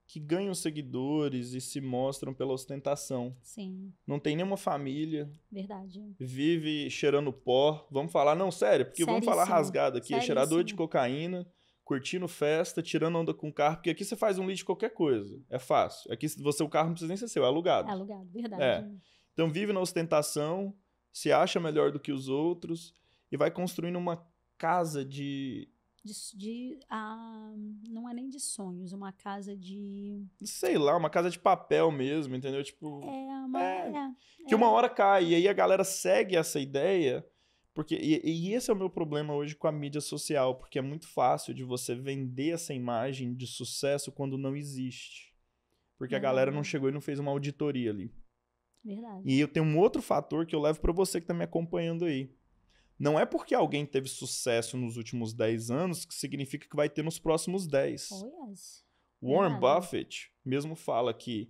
que ganham seguidores e se mostram pela ostentação. Sim. Não tem nenhuma família. Verdade. Vive cheirando pó. Vamos falar, não, sério, porque Seríssimo. vamos falar rasgado aqui. Seríssimo. Cheirador de cocaína, curtindo festa, tirando onda com carro. Porque aqui você faz um lead de qualquer coisa. É fácil. Aqui você, o carro não precisa nem ser seu, é alugado. É alugado, verdade. É. Então vive na ostentação, se acha melhor do que os outros e vai construindo uma casa de. De, de ah, não é nem de sonhos, uma casa de. Sei lá, uma casa de papel mesmo, entendeu? Tipo. É, uma, é, é, que uma é. hora cai. E aí a galera segue essa ideia. Porque, e, e, esse é o meu problema hoje com a mídia social, porque é muito fácil de você vender essa imagem de sucesso quando não existe. Porque a galera não uhum. chegou e não fez uma auditoria ali. Verdade. E eu tenho um outro fator que eu levo para você que tá me acompanhando aí. Não é porque alguém teve sucesso nos últimos 10 anos que significa que vai ter nos próximos 10. Oh, yes. Warren Buffett mesmo fala que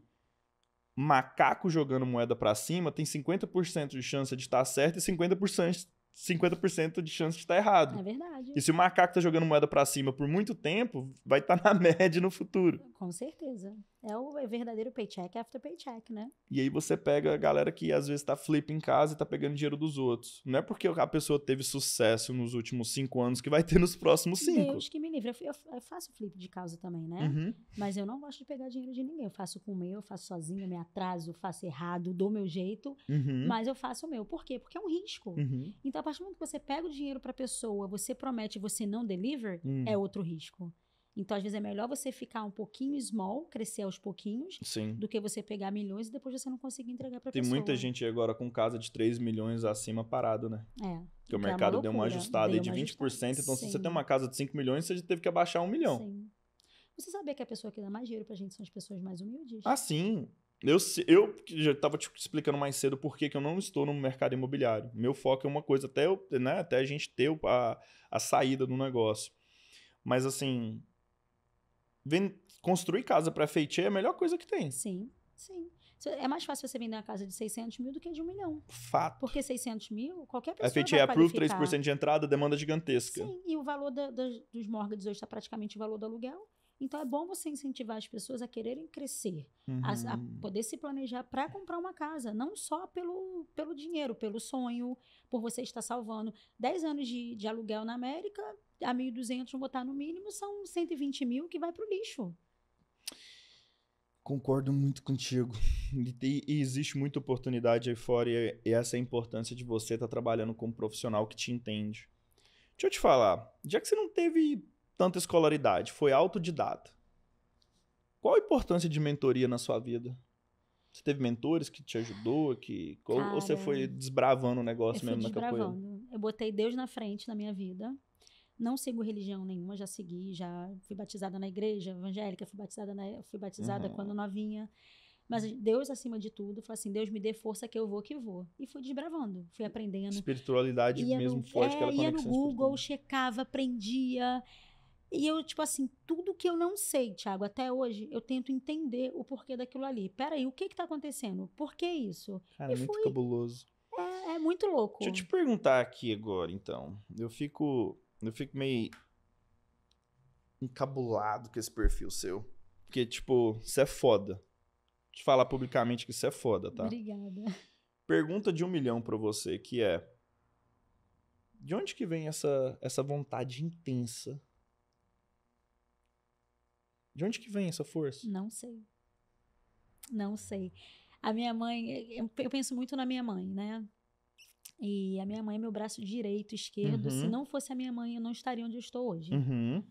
macaco jogando moeda para cima tem 50% de chance de estar tá certo e 50%, 50 de chance de estar tá errado. É verdade. E se o macaco tá jogando moeda para cima por muito tempo, vai estar tá na média no futuro. Com certeza. É o verdadeiro paycheck after paycheck, né? E aí você pega a galera que às vezes tá flip em casa e tá pegando dinheiro dos outros. Não é porque a pessoa teve sucesso nos últimos cinco anos que vai ter nos próximos cinco. Deus que me livre. Eu, eu faço flip de casa também, né? Uhum. Mas eu não gosto de pegar dinheiro de ninguém. Eu faço com o meu, eu faço sozinho, eu me atraso, faço errado, dou meu jeito. Uhum. Mas eu faço o meu. Por quê? Porque é um risco. Uhum. Então, a partir do momento que você pega o dinheiro pra pessoa, você promete e você não deliver, hum. é outro risco. Então, às vezes, é melhor você ficar um pouquinho small, crescer aos pouquinhos, Sim. do que você pegar milhões e depois você não conseguir entregar para pessoa. Tem muita gente agora com casa de 3 milhões acima parado, né? É. Porque o mercado é uma deu uma ajustada deu uma de 20%. Ajustada. Então, Sim. se você tem uma casa de 5 milhões, você já teve que abaixar 1 milhão. Sim. Você sabia que a pessoa que dá mais dinheiro pra gente são as pessoas mais humildes? Ah, sim. Eu, eu já estava te explicando mais cedo por que eu não estou no mercado imobiliário. Meu foco é uma coisa, até, eu, né, até a gente ter a, a saída do negócio. Mas assim, construir casa para feitiço é a melhor coisa que tem. Sim, sim. É mais fácil você vender uma casa de 600 mil do que de um milhão. Fato. Porque 600 mil, qualquer pessoa. A FIT vai approve 3% de entrada, demanda é gigantesca. Sim, e o valor da, da, dos mortgages hoje está praticamente o valor do aluguel. Então é bom você incentivar as pessoas a quererem crescer, uhum. a, a, poder se planejar para comprar uma casa, não só pelo, pelo dinheiro, pelo sonho, por você estar salvando. 10 anos de, de aluguel na América a 1.200, vão botar no mínimo, são 120 mil que vai para o lixo. Concordo muito contigo. E, e, existe muita oportunidade aí fora, e, e essa é a importância de você estar tá trabalhando com um profissional que te entende. Deixa eu te falar, já que você não teve tanta escolaridade, foi autodidata, qual a importância de mentoria na sua vida? Você teve mentores que te ajudou? Que, Cara, ou você foi desbravando o negócio mesmo na capoeira? Eu botei Deus na frente na minha vida. Não sigo religião nenhuma, já segui, já fui batizada na igreja evangélica, fui batizada, na, fui batizada uhum. quando novinha. Mas Deus, acima de tudo, falou assim: Deus me dê força que eu vou que vou. E fui desbravando, fui aprendendo. Espiritualidade ia mesmo é, no, forte, é, aquela ia no Google, checava, aprendia. E eu, tipo assim, tudo que eu não sei, Thiago, até hoje, eu tento entender o porquê daquilo ali. Peraí, o que que tá acontecendo? Por que isso? Cara, e é muito fui... cabuloso. É, é muito louco. Deixa eu te perguntar aqui agora, então. Eu fico eu fico meio encabulado com esse perfil seu. Porque, tipo, você é foda. Te falar publicamente que você é foda, tá? Obrigada. Pergunta de um milhão pra você, que é... De onde que vem essa, essa vontade intensa? De onde que vem essa força? Não sei. Não sei. A minha mãe... Eu penso muito na minha mãe, né? E a minha mãe é meu braço direito, esquerdo. Uhum. Se não fosse a minha mãe, eu não estaria onde eu estou hoje. Uhum.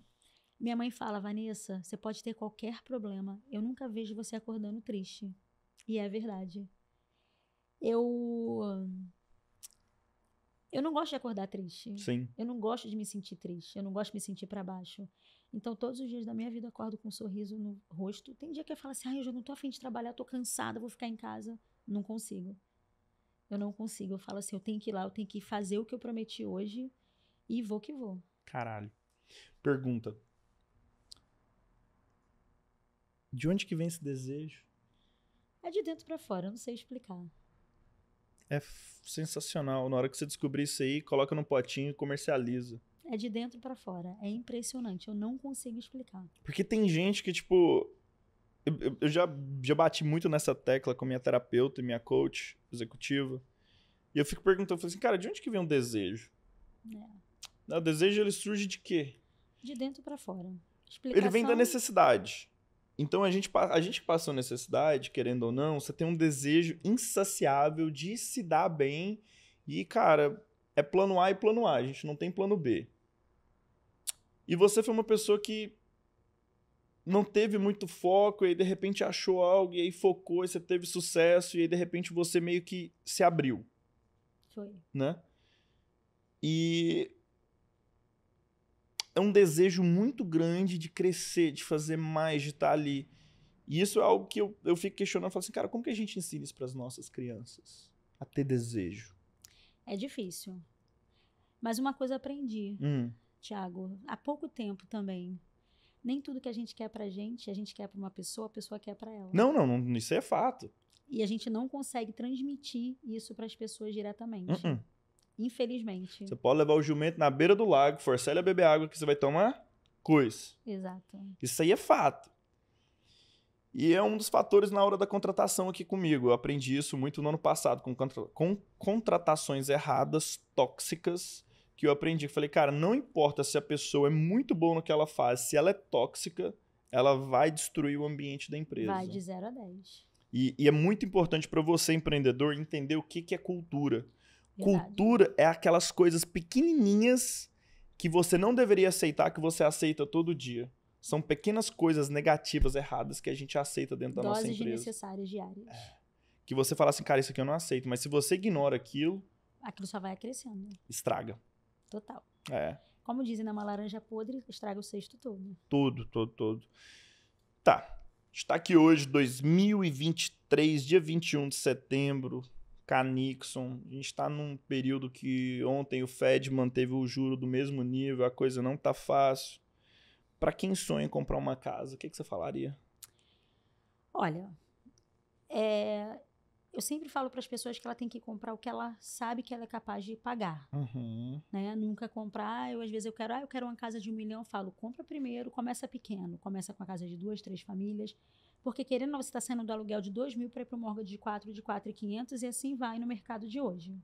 Minha mãe fala, Vanessa, você pode ter qualquer problema. Eu nunca vejo você acordando triste. E é verdade. Eu. Eu não gosto de acordar triste. Sim. Eu não gosto de me sentir triste. Eu não gosto de me sentir para baixo. Então, todos os dias da minha vida, eu acordo com um sorriso no rosto. Tem dia que eu falo assim: ah, eu já não tô afim de trabalhar, tô cansada, vou ficar em casa. Não consigo. Eu não consigo. Eu falo assim, eu tenho que ir lá, eu tenho que fazer o que eu prometi hoje e vou que vou. Caralho. Pergunta. De onde que vem esse desejo? É de dentro para fora, eu não sei explicar. É sensacional. Na hora que você descobrir isso aí, coloca num potinho e comercializa. É de dentro para fora. É impressionante. Eu não consigo explicar. Porque tem gente que, tipo. Eu, eu já, já bati muito nessa tecla com minha terapeuta e minha coach executiva. E eu fico perguntando, eu falei assim, cara, de onde que vem um desejo? É. O desejo ele surge de quê? De dentro para fora. Explicação... Ele vem da necessidade. Então a gente, a gente passou necessidade, querendo ou não, você tem um desejo insaciável de se dar bem. E, cara, é plano A e plano A, a gente não tem plano B. E você foi uma pessoa que não teve muito foco, e aí de repente achou algo, e aí focou, e você teve sucesso, e aí de repente você meio que se abriu. Foi. Né? E é um desejo muito grande de crescer, de fazer mais, de estar ali. E isso é algo que eu, eu fico questionando, eu falo assim, cara, como que a gente ensina isso para as nossas crianças? A ter desejo. É difícil. Mas uma coisa aprendi, hum. Tiago, há pouco tempo também nem tudo que a gente quer pra gente, a gente quer pra uma pessoa, a pessoa quer pra ela. Não, não, não isso é fato. E a gente não consegue transmitir isso para as pessoas diretamente. Uh -uh. Infelizmente. Você pode levar o jumento na beira do lago, forçar ele a beber água que você vai tomar cois. Exato. Isso aí é fato. E é um dos fatores na hora da contratação aqui comigo. Eu aprendi isso muito no ano passado, com, contra com contratações erradas, tóxicas, que eu aprendi. Eu falei, cara, não importa se a pessoa é muito boa no que ela faz, se ela é tóxica, ela vai destruir o ambiente da empresa. Vai de 0 a 10. E, e, é muito importante para você, empreendedor, entender o que, que é cultura. Verdade. Cultura é aquelas coisas pequenininhas que você não deveria aceitar, que você aceita todo dia. São pequenas coisas negativas, erradas, que a gente aceita dentro Doses da nossa empresa. Doses necessárias diárias. É. Que você fala assim, cara, isso aqui eu não aceito. Mas se você ignora aquilo... Aquilo só vai crescendo. Estraga. Total. É. Como dizem, né, uma laranja podre estraga o cesto todo. Todo, todo, todo. Tá. Está aqui hoje, 2023, dia 21 de setembro, Canixon. A gente está num período que ontem o Fed manteve o juro do mesmo nível, a coisa não tá fácil. Para quem sonha em comprar uma casa, o que, que você falaria? Olha, é, eu sempre falo para as pessoas que ela tem que comprar o que ela sabe que ela é capaz de pagar. Uhum. Né? Nunca comprar, eu às vezes eu quero, ah, eu quero uma casa de um milhão, eu falo, compra primeiro, começa pequeno, começa com a casa de duas, três famílias, porque querendo você está saindo do aluguel de dois mil para ir para uma morga de quatro, de quatro e quinhentos, e assim vai no mercado de hoje.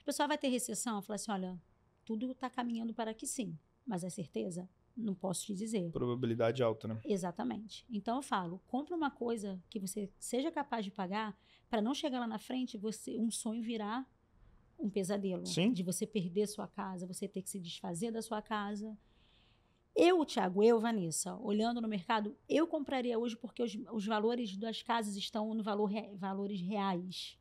A pessoa vai ter recessão, fala assim, olha, tudo está caminhando para que sim, mas é certeza? não posso te dizer. Probabilidade alta, né? Exatamente. Então eu falo, compra uma coisa que você seja capaz de pagar para não chegar lá na frente você um sonho virar um pesadelo, Sim. de você perder sua casa, você ter que se desfazer da sua casa. Eu, Thiago, eu, Vanessa, olhando no mercado, eu compraria hoje porque os, os valores das casas estão no valor valores reais.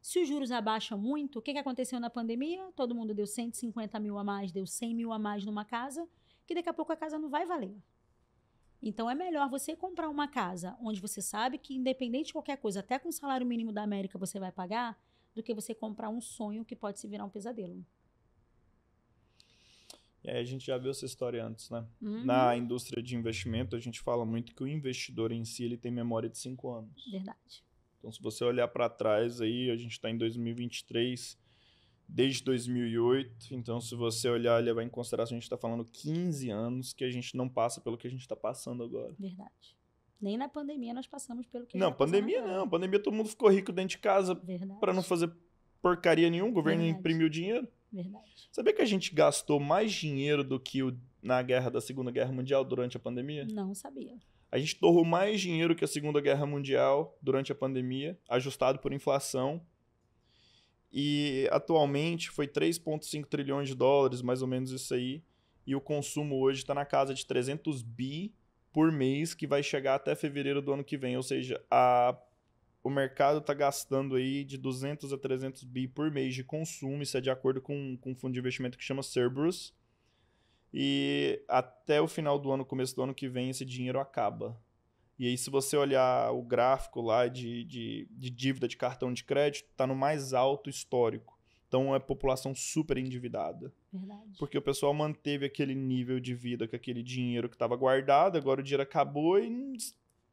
Se os juros abaixam muito, o que, que aconteceu na pandemia? Todo mundo deu 150 mil a mais, deu 100 mil a mais numa casa que daqui a pouco a casa não vai valer. Então é melhor você comprar uma casa onde você sabe que, independente de qualquer coisa, até com o salário mínimo da América você vai pagar, do que você comprar um sonho que pode se virar um pesadelo. E aí a gente já viu essa história antes, né? Uhum. Na indústria de investimento, a gente fala muito que o investidor em si ele tem memória de cinco anos. Verdade. Então, se você olhar para trás aí, a gente está em 2023, desde 2008. Então, se você olhar e levar em consideração, a gente está falando 15 anos que a gente não passa pelo que a gente está passando agora. Verdade. Nem na pandemia nós passamos pelo que Não, tá pandemia não. Pandemia todo mundo ficou rico dentro de casa para não fazer porcaria nenhuma. O governo Verdade. imprimiu dinheiro. Verdade. Sabia que a gente gastou mais dinheiro do que o, na guerra da Segunda Guerra Mundial durante a pandemia? Não sabia. A gente torrou mais dinheiro que a Segunda Guerra Mundial durante a pandemia, ajustado por inflação. E atualmente foi 3,5 trilhões de dólares, mais ou menos isso aí. E o consumo hoje está na casa de 300 bi por mês, que vai chegar até fevereiro do ano que vem. Ou seja, a... o mercado está gastando aí de 200 a 300 bi por mês de consumo. Isso é de acordo com, com um fundo de investimento que chama Cerberus. E até o final do ano, começo do ano que vem, esse dinheiro acaba. E aí, se você olhar o gráfico lá de, de, de dívida de cartão de crédito, está no mais alto histórico. Então é população super endividada. Verdade. Porque o pessoal manteve aquele nível de vida com aquele dinheiro que estava guardado, agora o dinheiro acabou e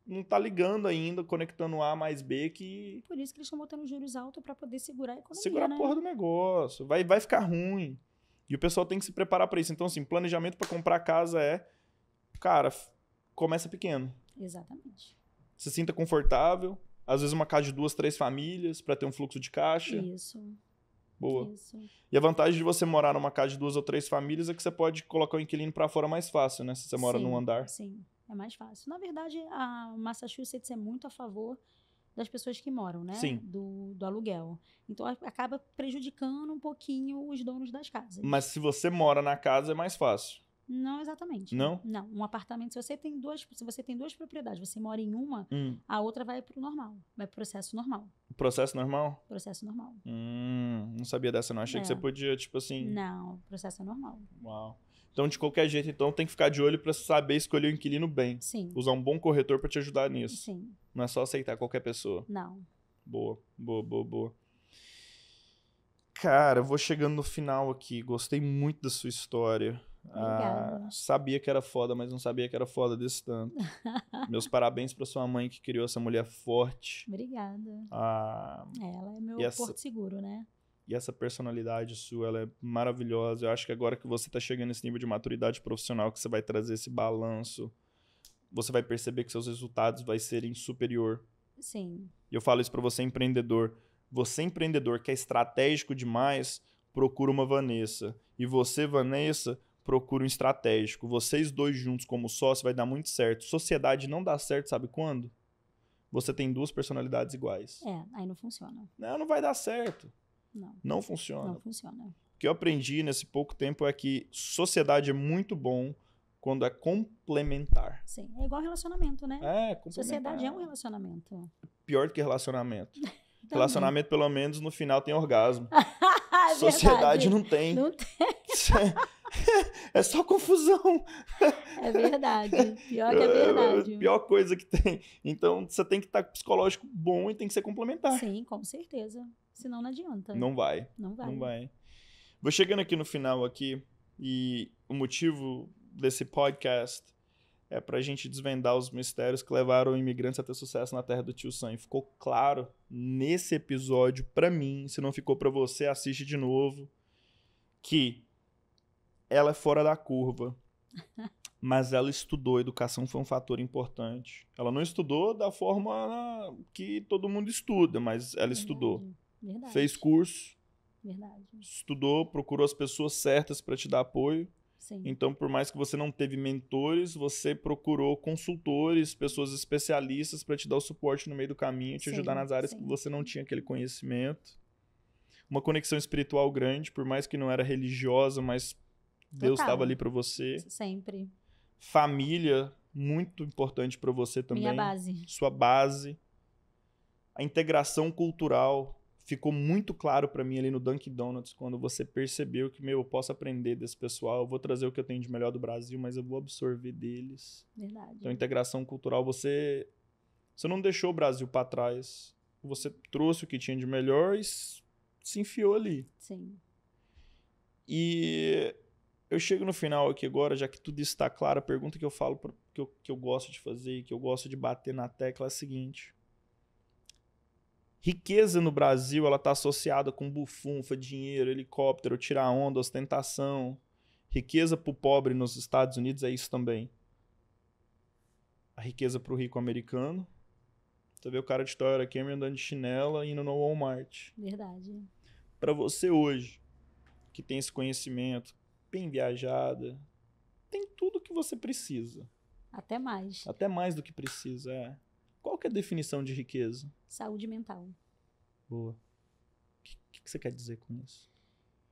não está ligando ainda, conectando A mais B que. Por isso que eles estão botando juros altos para poder segurar a economia. Segurar né? a porra do negócio. Vai, vai ficar ruim. E o pessoal tem que se preparar para isso. Então, assim, planejamento para comprar casa é. Cara, começa pequeno. Exatamente. Se sinta confortável. Às vezes uma casa de duas, três famílias para ter um fluxo de caixa. Isso. Boa. Isso. E a vantagem de você morar numa casa de duas ou três famílias é que você pode colocar o inquilino para fora mais fácil, né? Se você mora sim, num andar. Sim, é mais fácil. Na verdade, a Massachusetts é muito a favor das pessoas que moram, né? Sim. Do, do aluguel. Então acaba prejudicando um pouquinho os donos das casas. Mas se você mora na casa, é mais fácil. Não exatamente. Não? Não. Um apartamento, se você tem duas, se você tem duas propriedades, você mora em uma, hum. a outra vai para o normal. Vai pro processo normal. Processo normal? Processo normal. Hum, não sabia dessa, não. Achei é. que você podia, tipo assim. Não, processo é normal. Uau. Então, de qualquer jeito, então tem que ficar de olho para saber escolher o inquilino bem. Sim. Usar um bom corretor para te ajudar nisso. Sim. Não é só aceitar qualquer pessoa. Não. Boa, boa, boa, boa. Cara, eu vou chegando no final aqui. Gostei muito da sua história. Ah, sabia que era foda, mas não sabia que era foda desse tanto. Meus parabéns para sua mãe que criou essa mulher forte. Obrigada. Ah, ela é meu essa, porto seguro, né? E essa personalidade sua, ela é maravilhosa. Eu acho que agora que você tá chegando nesse nível de maturidade profissional, que você vai trazer esse balanço, você vai perceber que seus resultados vai serem superior. Sim. E eu falo isso para você empreendedor. Você empreendedor que é estratégico demais, procura uma Vanessa. E você, Vanessa, procure um estratégico. Vocês dois juntos como sócio vai dar muito certo. Sociedade não dá certo, sabe quando? Você tem duas personalidades iguais. É, aí não funciona. Não, não vai dar certo. Não. Não funciona. Não funciona. O que eu aprendi nesse pouco tempo é que sociedade é muito bom quando é complementar. Sim, é igual relacionamento, né? É, complementar. Sociedade é um relacionamento. Pior do que relacionamento. relacionamento, pelo menos, no final tem orgasmo. É sociedade não tem. Não tem é só confusão. É verdade. Pior que é, é verdade. Pior coisa que tem. Então, você tem que estar psicológico bom e tem que ser complementar. Sim, com certeza. Senão não adianta. Não vai. Não vai. Não vai. Vou chegando aqui no final aqui e o motivo desse podcast é para a gente desvendar os mistérios que levaram imigrantes a ter sucesso na terra do tio Sam. E ficou claro nesse episódio para mim, se não ficou para você, assiste de novo, que ela é fora da curva. mas ela estudou, educação foi um fator importante. Ela não estudou da forma que todo mundo estuda, mas ela Verdade. estudou. Verdade. Fez curso. Verdade. Estudou, procurou as pessoas certas para te dar apoio. Sim. Então, por mais que você não teve mentores, você procurou consultores, pessoas especialistas para te dar o suporte no meio do caminho, te sim, ajudar nas áreas sim. que você não tinha aquele conhecimento. Uma conexão espiritual grande, por mais que não era religiosa, mas Deus estava ali para você. Sempre. Família, muito importante para você também. Minha base. Sua base. A integração cultural ficou muito claro para mim ali no Dunkin' Donuts quando você percebeu que, meu, eu posso aprender desse pessoal, eu vou trazer o que eu tenho de melhor do Brasil, mas eu vou absorver deles. Verdade. Então, integração cultural, você você não deixou o Brasil para trás. Você trouxe o que tinha de melhor e se enfiou ali. Sim. E eu chego no final aqui agora, já que tudo isso está claro, a pergunta que eu falo, pra, que, eu, que eu gosto de fazer, que eu gosto de bater na tecla é a seguinte. Riqueza no Brasil, ela está associada com bufunfa, dinheiro, helicóptero, tirar onda, ostentação. Riqueza para o pobre nos Estados Unidos é isso também. A riqueza para o rico americano. Você vê o cara de Toyota Camry andando de chinela indo no Walmart. Verdade. Para você hoje, que tem esse conhecimento, bem viajada. Tem tudo que você precisa. Até mais. Até mais do que precisa, é. Qual que é a definição de riqueza? Saúde mental. Boa. O que, que, você quer dizer com isso?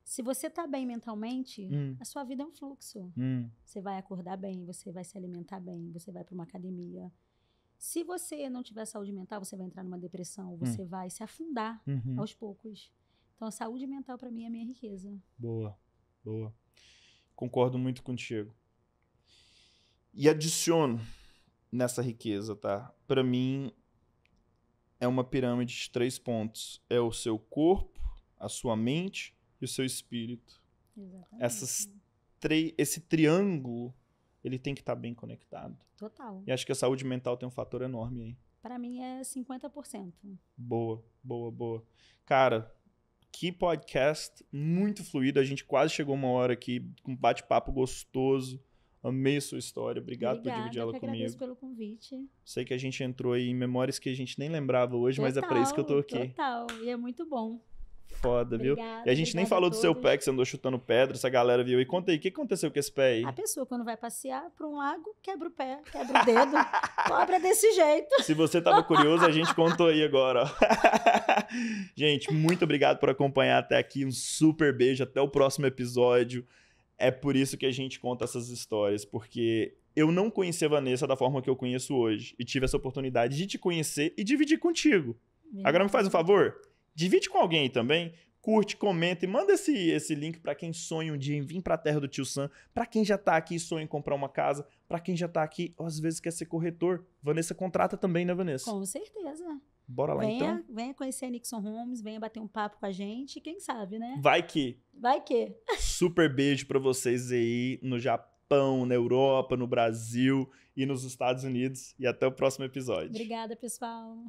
Se você tá bem mentalmente, hum. a sua vida é um fluxo. Hum. Você vai acordar bem, você vai se alimentar bem, você vai para uma academia. Se você não tiver saúde mental, você vai entrar numa depressão, hum. você hum. vai se afundar uhum. aos poucos. Então, a saúde mental para mim é a minha riqueza. Boa, boa. Concordo muito contigo. E adiciono nessa riqueza, tá? Para mim é uma pirâmide de três pontos: é o seu corpo, a sua mente e o seu espírito. Exatamente. Essas três, esse triângulo ele tem que estar tá bem conectado. Total. E acho que a saúde mental tem um fator enorme aí. Para mim é 50%. Boa, boa, boa. Cara, que podcast muito fluido. A gente quase chegou uma hora aqui com um bate-papo gostoso. Amei a sua história. Obrigado Obrigada, por dividir ela comigo. Obrigado pelo convite. Sei que a gente entrou aí em memórias que a gente nem lembrava hoje, total, mas é para isso que eu tô aqui. Total. E é muito bom. Foda, obrigada, viu? E a gente nem falou do seu pé, que você andou chutando pedra, essa galera viu. E conta aí, o que aconteceu com esse pé aí? A pessoa, quando vai passear para um lago, quebra o pé, quebra o dedo. Cobra desse jeito. Se você tava curioso, a gente contou aí agora. gente, muito obrigado por acompanhar até aqui. Um super beijo. Até o próximo episódio. É por isso que a gente conta essas histórias, porque eu não conhecia a Vanessa da forma que eu conheço hoje e tive essa oportunidade de te conhecer e dividir contigo. Agora me faz um favor? Divide com alguém também. Curte, comenta e manda esse, esse link para quem sonha um dia em vir para a terra do tio Sam, para quem já está aqui e sonha em comprar uma casa, para quem já está aqui ou às vezes quer ser corretor. Vanessa contrata também, né, Vanessa? Com certeza. Bora lá venha, então. Venha conhecer a Nixon Holmes, venha bater um papo com a gente, quem sabe, né? Vai que. Vai que. Super beijo para vocês aí no Japão, na Europa, no Brasil e nos Estados Unidos e até o próximo episódio. Obrigada, pessoal.